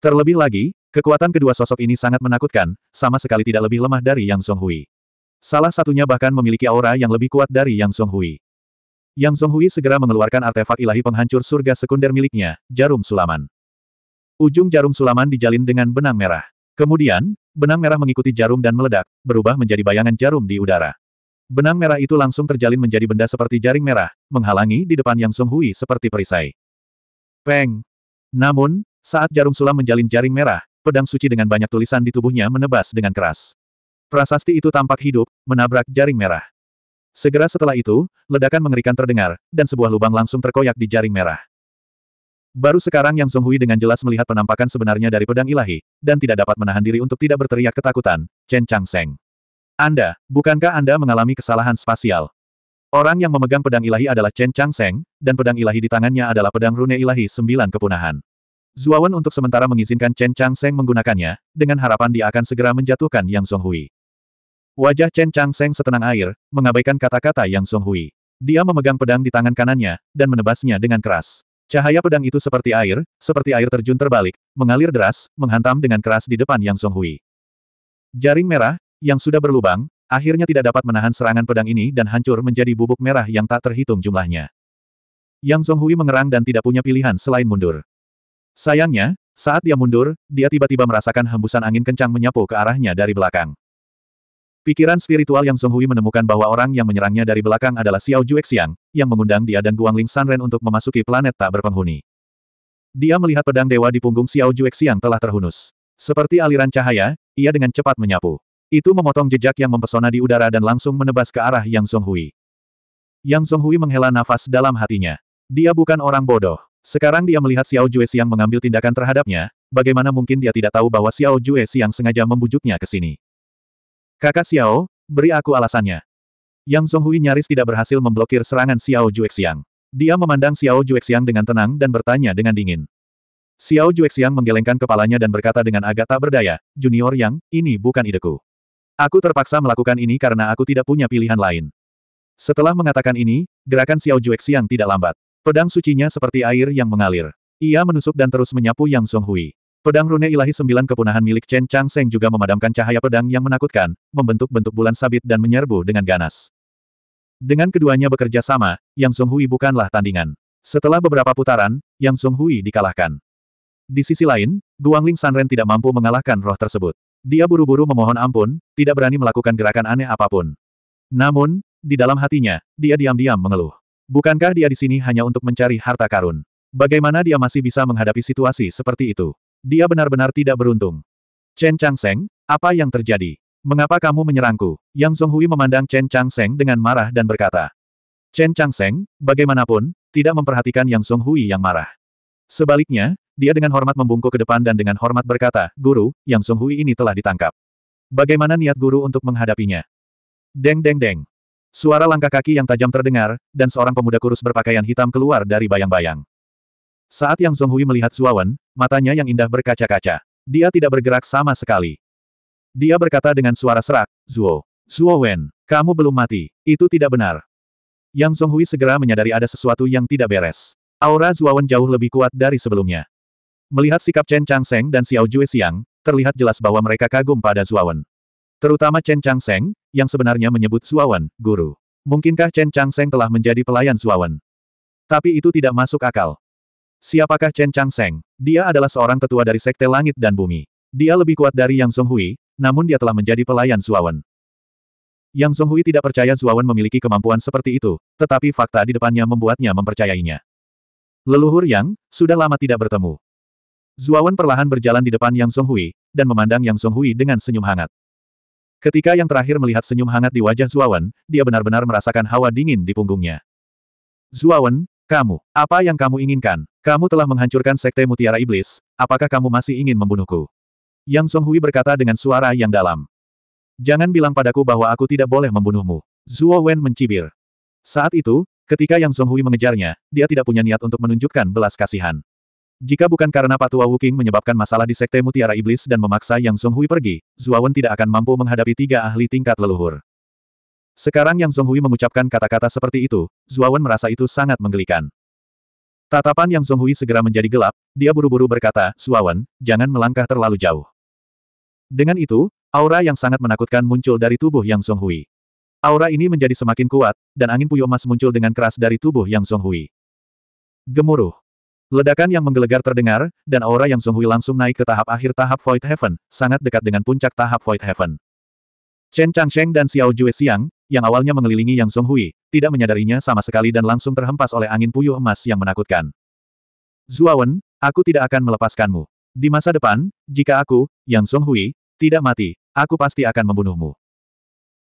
Terlebih lagi, kekuatan kedua sosok ini sangat menakutkan, sama sekali tidak lebih lemah dari Yang Zhonghui. Salah satunya bahkan memiliki aura yang lebih kuat dari Yang Zhonghui. Yang Hui segera mengeluarkan artefak ilahi penghancur surga sekunder miliknya, jarum sulaman. Ujung jarum sulaman dijalin dengan benang merah. Kemudian, benang merah mengikuti jarum dan meledak, berubah menjadi bayangan jarum di udara. Benang merah itu langsung terjalin menjadi benda seperti jaring merah, menghalangi di depan Yang Hui seperti perisai. Peng! Namun, saat jarum sulam menjalin jaring merah, pedang suci dengan banyak tulisan di tubuhnya menebas dengan keras. Prasasti itu tampak hidup, menabrak jaring merah. Segera setelah itu, ledakan mengerikan terdengar, dan sebuah lubang langsung terkoyak di jaring merah. Baru sekarang Yang Zhonghui dengan jelas melihat penampakan sebenarnya dari pedang ilahi, dan tidak dapat menahan diri untuk tidak berteriak ketakutan, Chen Changseng. Anda, bukankah Anda mengalami kesalahan spasial? Orang yang memegang pedang ilahi adalah Chen Changseng, dan pedang ilahi di tangannya adalah pedang rune ilahi sembilan kepunahan. Zuawan untuk sementara mengizinkan Chen Changseng menggunakannya, dengan harapan dia akan segera menjatuhkan Yang Zhonghui. Wajah Chen Chang Seng setenang air, mengabaikan kata-kata Yang Song Hui. Dia memegang pedang di tangan kanannya, dan menebasnya dengan keras. Cahaya pedang itu seperti air, seperti air terjun terbalik, mengalir deras, menghantam dengan keras di depan Yang Song Hui. Jaring merah, yang sudah berlubang, akhirnya tidak dapat menahan serangan pedang ini dan hancur menjadi bubuk merah yang tak terhitung jumlahnya. Yang Song Hui mengerang dan tidak punya pilihan selain mundur. Sayangnya, saat dia mundur, dia tiba-tiba merasakan hembusan angin kencang menyapu ke arahnya dari belakang. Pikiran spiritual yang Zhonghui menemukan bahwa orang yang menyerangnya dari belakang adalah Xiao Juexiang, yang mengundang dia dan Guangling Sanren untuk memasuki planet tak berpenghuni. Dia melihat pedang dewa di punggung Xiao Juexiang telah terhunus. Seperti aliran cahaya, ia dengan cepat menyapu. Itu memotong jejak yang mempesona di udara dan langsung menebas ke arah Yang Zhonghui. Yang Zhonghui menghela nafas dalam hatinya. Dia bukan orang bodoh. Sekarang dia melihat Xiao Jue Xiang mengambil tindakan terhadapnya, bagaimana mungkin dia tidak tahu bahwa Xiao Jue Xiang sengaja membujuknya ke sini. Kakak Xiao, beri aku alasannya. Yang Zhonghui nyaris tidak berhasil memblokir serangan Xiao Juexiang. Dia memandang Xiao Juexiang dengan tenang dan bertanya dengan dingin. Xiao Juexiang menggelengkan kepalanya dan berkata dengan agak tak berdaya, Junior Yang, ini bukan ideku. Aku terpaksa melakukan ini karena aku tidak punya pilihan lain. Setelah mengatakan ini, gerakan Xiao Juexiang tidak lambat. Pedang sucinya seperti air yang mengalir. Ia menusuk dan terus menyapu Yang Zhonghui. Pedang rune ilahi sembilan kepunahan milik Chen Chang Seng juga memadamkan cahaya pedang yang menakutkan, membentuk bentuk bulan sabit dan menyerbu dengan ganas. Dengan keduanya bekerja sama, Yang Zonghui bukanlah tandingan. Setelah beberapa putaran, Yang Zonghui dikalahkan. Di sisi lain, Guangling Sanren tidak mampu mengalahkan roh tersebut. Dia buru-buru memohon ampun, tidak berani melakukan gerakan aneh apapun. Namun, di dalam hatinya, dia diam-diam mengeluh. Bukankah dia di sini hanya untuk mencari harta karun? Bagaimana dia masih bisa menghadapi situasi seperti itu? Dia benar-benar tidak beruntung. Chen Changseng, apa yang terjadi? Mengapa kamu menyerangku? Yang Zhonghui memandang Chen Changseng dengan marah dan berkata. Chen Changseng, bagaimanapun, tidak memperhatikan Yang Zhonghui yang marah. Sebaliknya, dia dengan hormat membungkuk ke depan dan dengan hormat berkata, Guru, Yang Zhonghui ini telah ditangkap. Bagaimana niat guru untuk menghadapinya? Deng deng deng. Suara langkah kaki yang tajam terdengar, dan seorang pemuda kurus berpakaian hitam keluar dari bayang-bayang. Saat Yang Zhonghui melihat Zuawan, matanya yang indah berkaca-kaca. Dia tidak bergerak sama sekali. Dia berkata dengan suara serak, Zuo. Zuo Wen, kamu belum mati. Itu tidak benar. Yang Zhonghui segera menyadari ada sesuatu yang tidak beres. Aura Zuawan jauh lebih kuat dari sebelumnya. Melihat sikap Chen Changseng dan Xiao Jue Xiang, terlihat jelas bahwa mereka kagum pada Zuawan. Terutama Chen Changseng, yang sebenarnya menyebut Zuawan, guru. Mungkinkah Chen Changseng telah menjadi pelayan Zuawan? Tapi itu tidak masuk akal. Siapakah Chen Changseng? Dia adalah seorang tetua dari Sekte Langit dan Bumi. Dia lebih kuat dari Yang Songhui, namun dia telah menjadi pelayan Suawan. Yang Songhui tidak percaya Suawan memiliki kemampuan seperti itu, tetapi fakta di depannya membuatnya mempercayainya. Leluhur Yang, sudah lama tidak bertemu. Zuawan perlahan berjalan di depan Yang Songhui, dan memandang Yang Songhui dengan senyum hangat. Ketika yang terakhir melihat senyum hangat di wajah Zuawan, dia benar-benar merasakan hawa dingin di punggungnya. Zuawan, kamu, apa yang kamu inginkan? Kamu telah menghancurkan Sekte Mutiara Iblis, apakah kamu masih ingin membunuhku? Yang Songhui berkata dengan suara yang dalam. Jangan bilang padaku bahwa aku tidak boleh membunuhmu. Zuo Wen mencibir. Saat itu, ketika Yang Songhui mengejarnya, dia tidak punya niat untuk menunjukkan belas kasihan. Jika bukan karena Patua Wuking menyebabkan masalah di Sekte Mutiara Iblis dan memaksa Yang Songhui pergi, Zuo Wen tidak akan mampu menghadapi tiga ahli tingkat leluhur. Sekarang yang Zhonghui mengucapkan kata-kata seperti itu, Zuawan merasa itu sangat menggelikan. Tatapan yang Zhonghui segera menjadi gelap, dia buru-buru berkata, Zuawan, jangan melangkah terlalu jauh. Dengan itu, aura yang sangat menakutkan muncul dari tubuh yang Zhonghui. Aura ini menjadi semakin kuat, dan angin puyuh emas muncul dengan keras dari tubuh yang Zhonghui. Gemuruh. Ledakan yang menggelegar terdengar, dan aura yang Zhonghui langsung naik ke tahap akhir tahap Void Heaven, sangat dekat dengan puncak tahap Void Heaven. Chen Changsheng dan Xiao Jue Xiang, yang awalnya mengelilingi Yang Hui, tidak menyadarinya sama sekali dan langsung terhempas oleh angin puyuh emas yang menakutkan. Zuawan, aku tidak akan melepaskanmu. Di masa depan, jika aku, Yang Hui, tidak mati, aku pasti akan membunuhmu.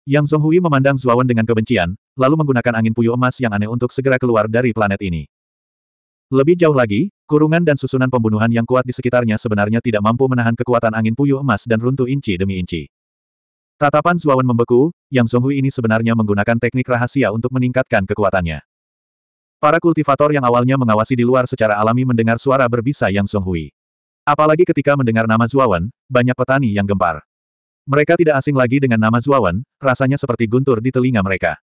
Yang Hui memandang Zuawan dengan kebencian, lalu menggunakan angin puyuh emas yang aneh untuk segera keluar dari planet ini. Lebih jauh lagi, kurungan dan susunan pembunuhan yang kuat di sekitarnya sebenarnya tidak mampu menahan kekuatan angin puyuh emas dan runtuh inci demi inci. Tatapan Zuawan membeku, Yang Zonghui ini sebenarnya menggunakan teknik rahasia untuk meningkatkan kekuatannya. Para kultivator yang awalnya mengawasi di luar secara alami mendengar suara berbisa Yang Zonghui. Apalagi ketika mendengar nama Zuawan, banyak petani yang gempar. Mereka tidak asing lagi dengan nama Zuawan, rasanya seperti guntur di telinga mereka.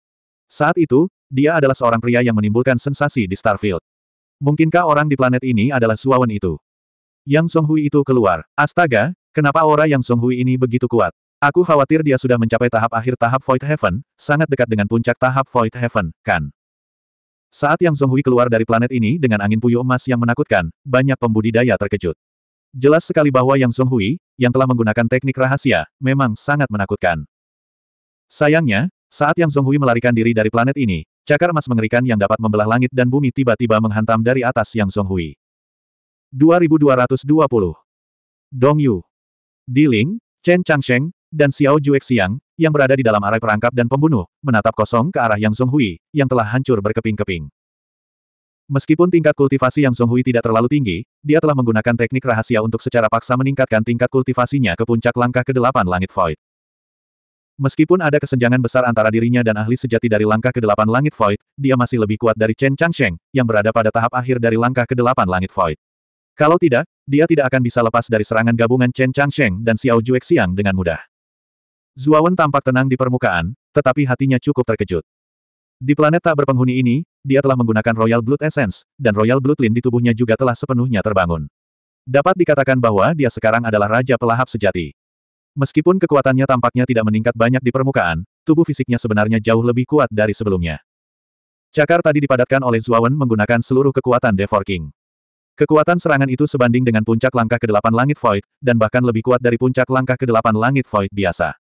Saat itu, dia adalah seorang pria yang menimbulkan sensasi di Starfield. Mungkinkah orang di planet ini adalah Zuawan itu? Yang Songhui itu keluar. Astaga, kenapa aura Yang Songhui ini begitu kuat? Aku khawatir dia sudah mencapai tahap akhir tahap Void Heaven, sangat dekat dengan puncak tahap Void Heaven, kan? Saat Yang Zhonghui keluar dari planet ini dengan angin puyuh emas yang menakutkan, banyak pembudidaya terkejut. Jelas sekali bahwa Yang Zhonghui yang telah menggunakan teknik rahasia, memang sangat menakutkan. Sayangnya, saat Yang Zhonghui melarikan diri dari planet ini, cakar emas mengerikan yang dapat membelah langit dan bumi tiba-tiba menghantam dari atas Yang Zhonghui. 2220 Dong Yu Di Ling, Chen Changsheng, dan Xiao Juexiang, yang berada di dalam arai perangkap dan pembunuh, menatap kosong ke arah Yang Songhui yang telah hancur berkeping-keping. Meskipun tingkat kultivasi Yang Songhui tidak terlalu tinggi, dia telah menggunakan teknik rahasia untuk secara paksa meningkatkan tingkat kultivasinya ke puncak langkah ke-8 langit void. Meskipun ada kesenjangan besar antara dirinya dan ahli sejati dari langkah ke-8 langit void, dia masih lebih kuat dari Chen Changsheng, yang berada pada tahap akhir dari langkah ke-8 langit void. Kalau tidak, dia tidak akan bisa lepas dari serangan gabungan Chen Changsheng dan Xiao Juexiang dengan mudah. Zuawan tampak tenang di permukaan, tetapi hatinya cukup terkejut. Di planet tak berpenghuni ini, dia telah menggunakan Royal Blood Essence, dan Royal Blood Lin di tubuhnya juga telah sepenuhnya terbangun. Dapat dikatakan bahwa dia sekarang adalah Raja Pelahap Sejati. Meskipun kekuatannya tampaknya tidak meningkat banyak di permukaan, tubuh fisiknya sebenarnya jauh lebih kuat dari sebelumnya. Cakar tadi dipadatkan oleh Zuawan menggunakan seluruh kekuatan Devorking. Kekuatan serangan itu sebanding dengan puncak langkah ke-8 langit void, dan bahkan lebih kuat dari puncak langkah ke-8 langit void biasa.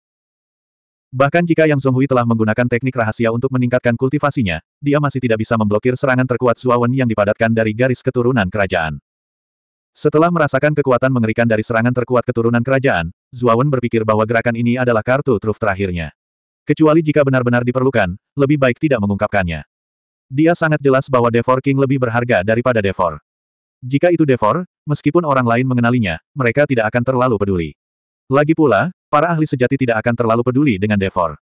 Bahkan jika Yang Zonghui telah menggunakan teknik rahasia untuk meningkatkan kultivasinya, dia masih tidak bisa memblokir serangan terkuat Suawen yang dipadatkan dari garis keturunan kerajaan. Setelah merasakan kekuatan mengerikan dari serangan terkuat keturunan kerajaan, Zuawan berpikir bahwa gerakan ini adalah kartu truf terakhirnya. Kecuali jika benar-benar diperlukan, lebih baik tidak mengungkapkannya. Dia sangat jelas bahwa Devor King lebih berharga daripada Devor. Jika itu Devor, meskipun orang lain mengenalinya, mereka tidak akan terlalu peduli. Lagi pula, para ahli sejati tidak akan terlalu peduli dengan Devor.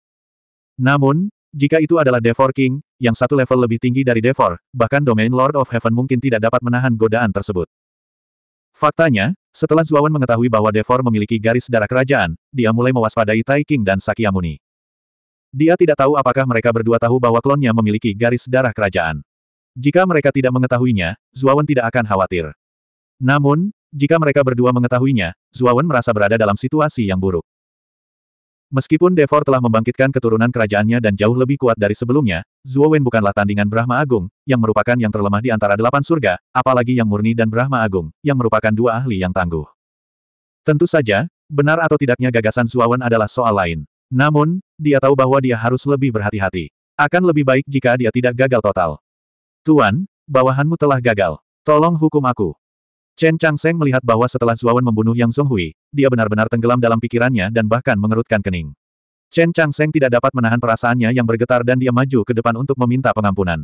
Namun, jika itu adalah Devor King, yang satu level lebih tinggi dari Devor, bahkan domain Lord of Heaven mungkin tidak dapat menahan godaan tersebut. Faktanya, setelah Zuawan mengetahui bahwa Devor memiliki garis darah kerajaan, dia mulai mewaspadai Tai King dan Sakyamuni. Dia tidak tahu apakah mereka berdua tahu bahwa klonnya memiliki garis darah kerajaan. Jika mereka tidak mengetahuinya, Zuawan tidak akan khawatir. Namun, jika mereka berdua mengetahuinya, Zuawan merasa berada dalam situasi yang buruk. Meskipun Devor telah membangkitkan keturunan kerajaannya dan jauh lebih kuat dari sebelumnya, Zuowen bukanlah tandingan Brahma Agung, yang merupakan yang terlemah di antara delapan surga, apalagi yang murni dan Brahma Agung, yang merupakan dua ahli yang tangguh. Tentu saja, benar atau tidaknya gagasan Zuawan adalah soal lain. Namun, dia tahu bahwa dia harus lebih berhati-hati. Akan lebih baik jika dia tidak gagal total. Tuan, bawahanmu telah gagal. Tolong hukum aku. Chen Changseng melihat bahwa setelah Zuawan membunuh Yang Hui, dia benar-benar tenggelam dalam pikirannya dan bahkan mengerutkan kening. Chen Changseng tidak dapat menahan perasaannya yang bergetar dan dia maju ke depan untuk meminta pengampunan.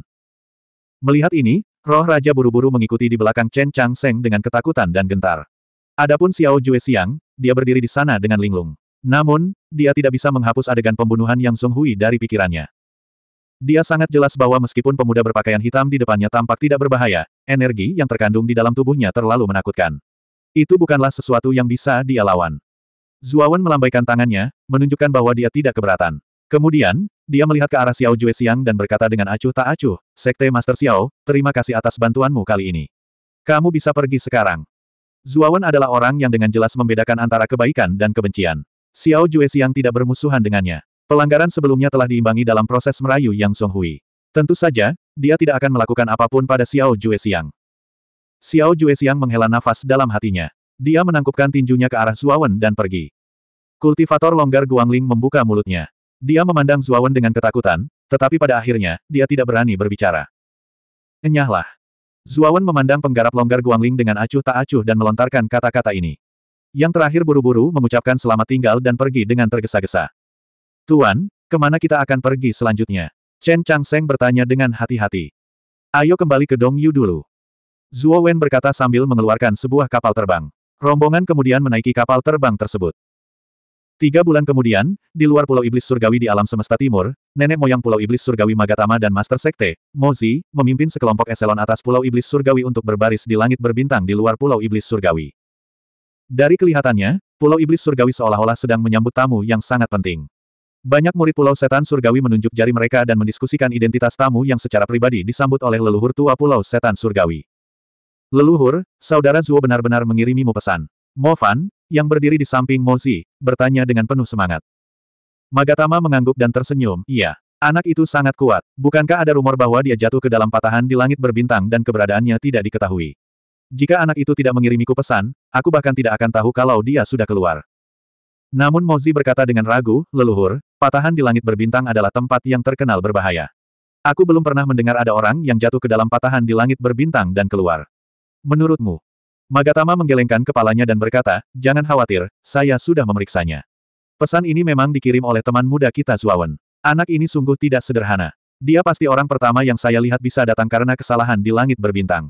Melihat ini, roh raja buru-buru mengikuti di belakang Chen Changseng dengan ketakutan dan gentar. Adapun Xiao Jue Xiang, dia berdiri di sana dengan linglung. Namun, dia tidak bisa menghapus adegan pembunuhan Yang Hui dari pikirannya. Dia sangat jelas bahwa meskipun pemuda berpakaian hitam di depannya tampak tidak berbahaya, Energi yang terkandung di dalam tubuhnya terlalu menakutkan. Itu bukanlah sesuatu yang bisa dia lawan. Zuawan melambaikan tangannya, menunjukkan bahwa dia tidak keberatan. Kemudian, dia melihat ke arah Xiao Jue Xiang dan berkata dengan acuh tak acuh, Sekte Master Xiao, terima kasih atas bantuanmu kali ini. Kamu bisa pergi sekarang. Zuawan adalah orang yang dengan jelas membedakan antara kebaikan dan kebencian. Xiao Jue Xiang tidak bermusuhan dengannya. Pelanggaran sebelumnya telah diimbangi dalam proses merayu Yang Song Hui. Tentu saja, dia tidak akan melakukan apapun pada Xiao Jue Xiang. Xiao Jue Xiang menghela nafas dalam hatinya. Dia menangkupkan tinjunya ke arah Zuawan dan pergi. Kultivator longgar Guangling membuka mulutnya. Dia memandang Zuawan dengan ketakutan, tetapi pada akhirnya, dia tidak berani berbicara. Enyahlah. Zuawan memandang penggarap longgar Guangling dengan acuh tak acuh dan melontarkan kata-kata ini. Yang terakhir buru-buru mengucapkan selamat tinggal dan pergi dengan tergesa-gesa. Tuan, kemana kita akan pergi selanjutnya? Chen Changseng bertanya dengan hati-hati. Ayo kembali ke Dongyu dulu. Zhuo Wen berkata sambil mengeluarkan sebuah kapal terbang. Rombongan kemudian menaiki kapal terbang tersebut. Tiga bulan kemudian, di luar Pulau Iblis Surgawi di alam semesta timur, nenek moyang Pulau Iblis Surgawi Magatama dan Master Sekte, Mozi, memimpin sekelompok eselon atas Pulau Iblis Surgawi untuk berbaris di langit berbintang di luar Pulau Iblis Surgawi. Dari kelihatannya, Pulau Iblis Surgawi seolah-olah sedang menyambut tamu yang sangat penting. Banyak murid Pulau Setan Surgawi menunjuk jari mereka dan mendiskusikan identitas tamu yang secara pribadi disambut oleh leluhur tua Pulau Setan Surgawi. Leluhur, saudara Zuo benar-benar mengirimimu pesan. Mo Fan, yang berdiri di samping Mozi, bertanya dengan penuh semangat. Magatama mengangguk dan tersenyum, iya. Anak itu sangat kuat, bukankah ada rumor bahwa dia jatuh ke dalam patahan di langit berbintang dan keberadaannya tidak diketahui. Jika anak itu tidak mengirimiku pesan, aku bahkan tidak akan tahu kalau dia sudah keluar. Namun Mozi berkata dengan ragu, leluhur, Patahan di langit berbintang adalah tempat yang terkenal berbahaya. Aku belum pernah mendengar ada orang yang jatuh ke dalam patahan di langit berbintang dan keluar. Menurutmu? Magatama menggelengkan kepalanya dan berkata, jangan khawatir, saya sudah memeriksanya. Pesan ini memang dikirim oleh teman muda kita Zuawan. Anak ini sungguh tidak sederhana. Dia pasti orang pertama yang saya lihat bisa datang karena kesalahan di langit berbintang.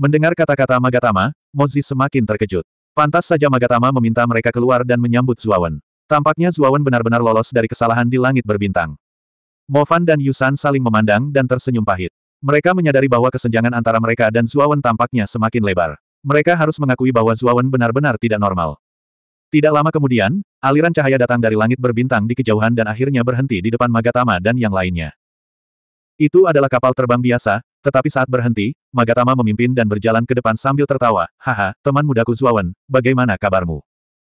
Mendengar kata-kata Magatama, Mozi semakin terkejut. Pantas saja Magatama meminta mereka keluar dan menyambut Zuawan. Tampaknya Zuawan benar-benar lolos dari kesalahan di langit berbintang. Mofan dan Yusan saling memandang dan tersenyum pahit. Mereka menyadari bahwa kesenjangan antara mereka dan Zuawan tampaknya semakin lebar. Mereka harus mengakui bahwa Zuawan benar-benar tidak normal. Tidak lama kemudian, aliran cahaya datang dari langit berbintang di kejauhan dan akhirnya berhenti di depan Magatama dan yang lainnya. Itu adalah kapal terbang biasa, tetapi saat berhenti, Magatama memimpin dan berjalan ke depan sambil tertawa, Haha, teman mudaku Zuawan, bagaimana kabarmu?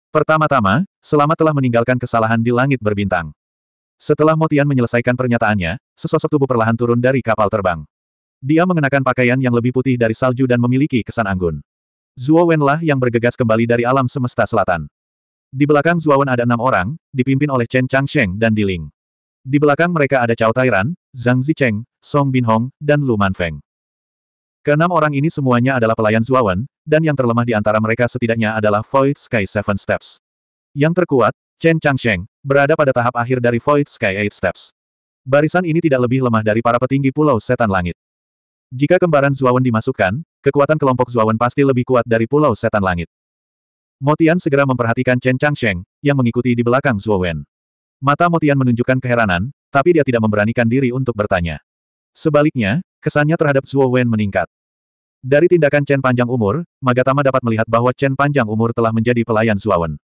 Pertama-tama, selamat telah meninggalkan kesalahan di langit berbintang. Setelah Motian menyelesaikan pernyataannya, sesosok tubuh perlahan turun dari kapal terbang. Dia mengenakan pakaian yang lebih putih dari salju dan memiliki kesan anggun. Zuo Wenlah yang bergegas kembali dari alam semesta selatan. Di belakang Zuo Wen ada enam orang, dipimpin oleh Chen Changsheng dan di ling Di belakang mereka ada Cao Tairan, Zhang Zicheng, Song Binhong, dan Lu Manfeng. Keenam orang ini semuanya adalah pelayan Zuo wen dan yang terlemah di antara mereka setidaknya adalah Void Sky Seven Steps. Yang terkuat, Chen Changsheng, berada pada tahap akhir dari Void Sky Eight Steps. Barisan ini tidak lebih lemah dari para petinggi Pulau Setan Langit. Jika kembaran Zuawan dimasukkan, kekuatan kelompok Zuawan pasti lebih kuat dari Pulau Setan Langit. Motian segera memperhatikan Chen Changsheng, yang mengikuti di belakang Zuawan. Mata Motian menunjukkan keheranan, tapi dia tidak memberanikan diri untuk bertanya. Sebaliknya, kesannya terhadap Zuowen meningkat. Dari tindakan Chen Panjang Umur, Magatama dapat melihat bahwa Chen Panjang Umur telah menjadi pelayan Zuawan.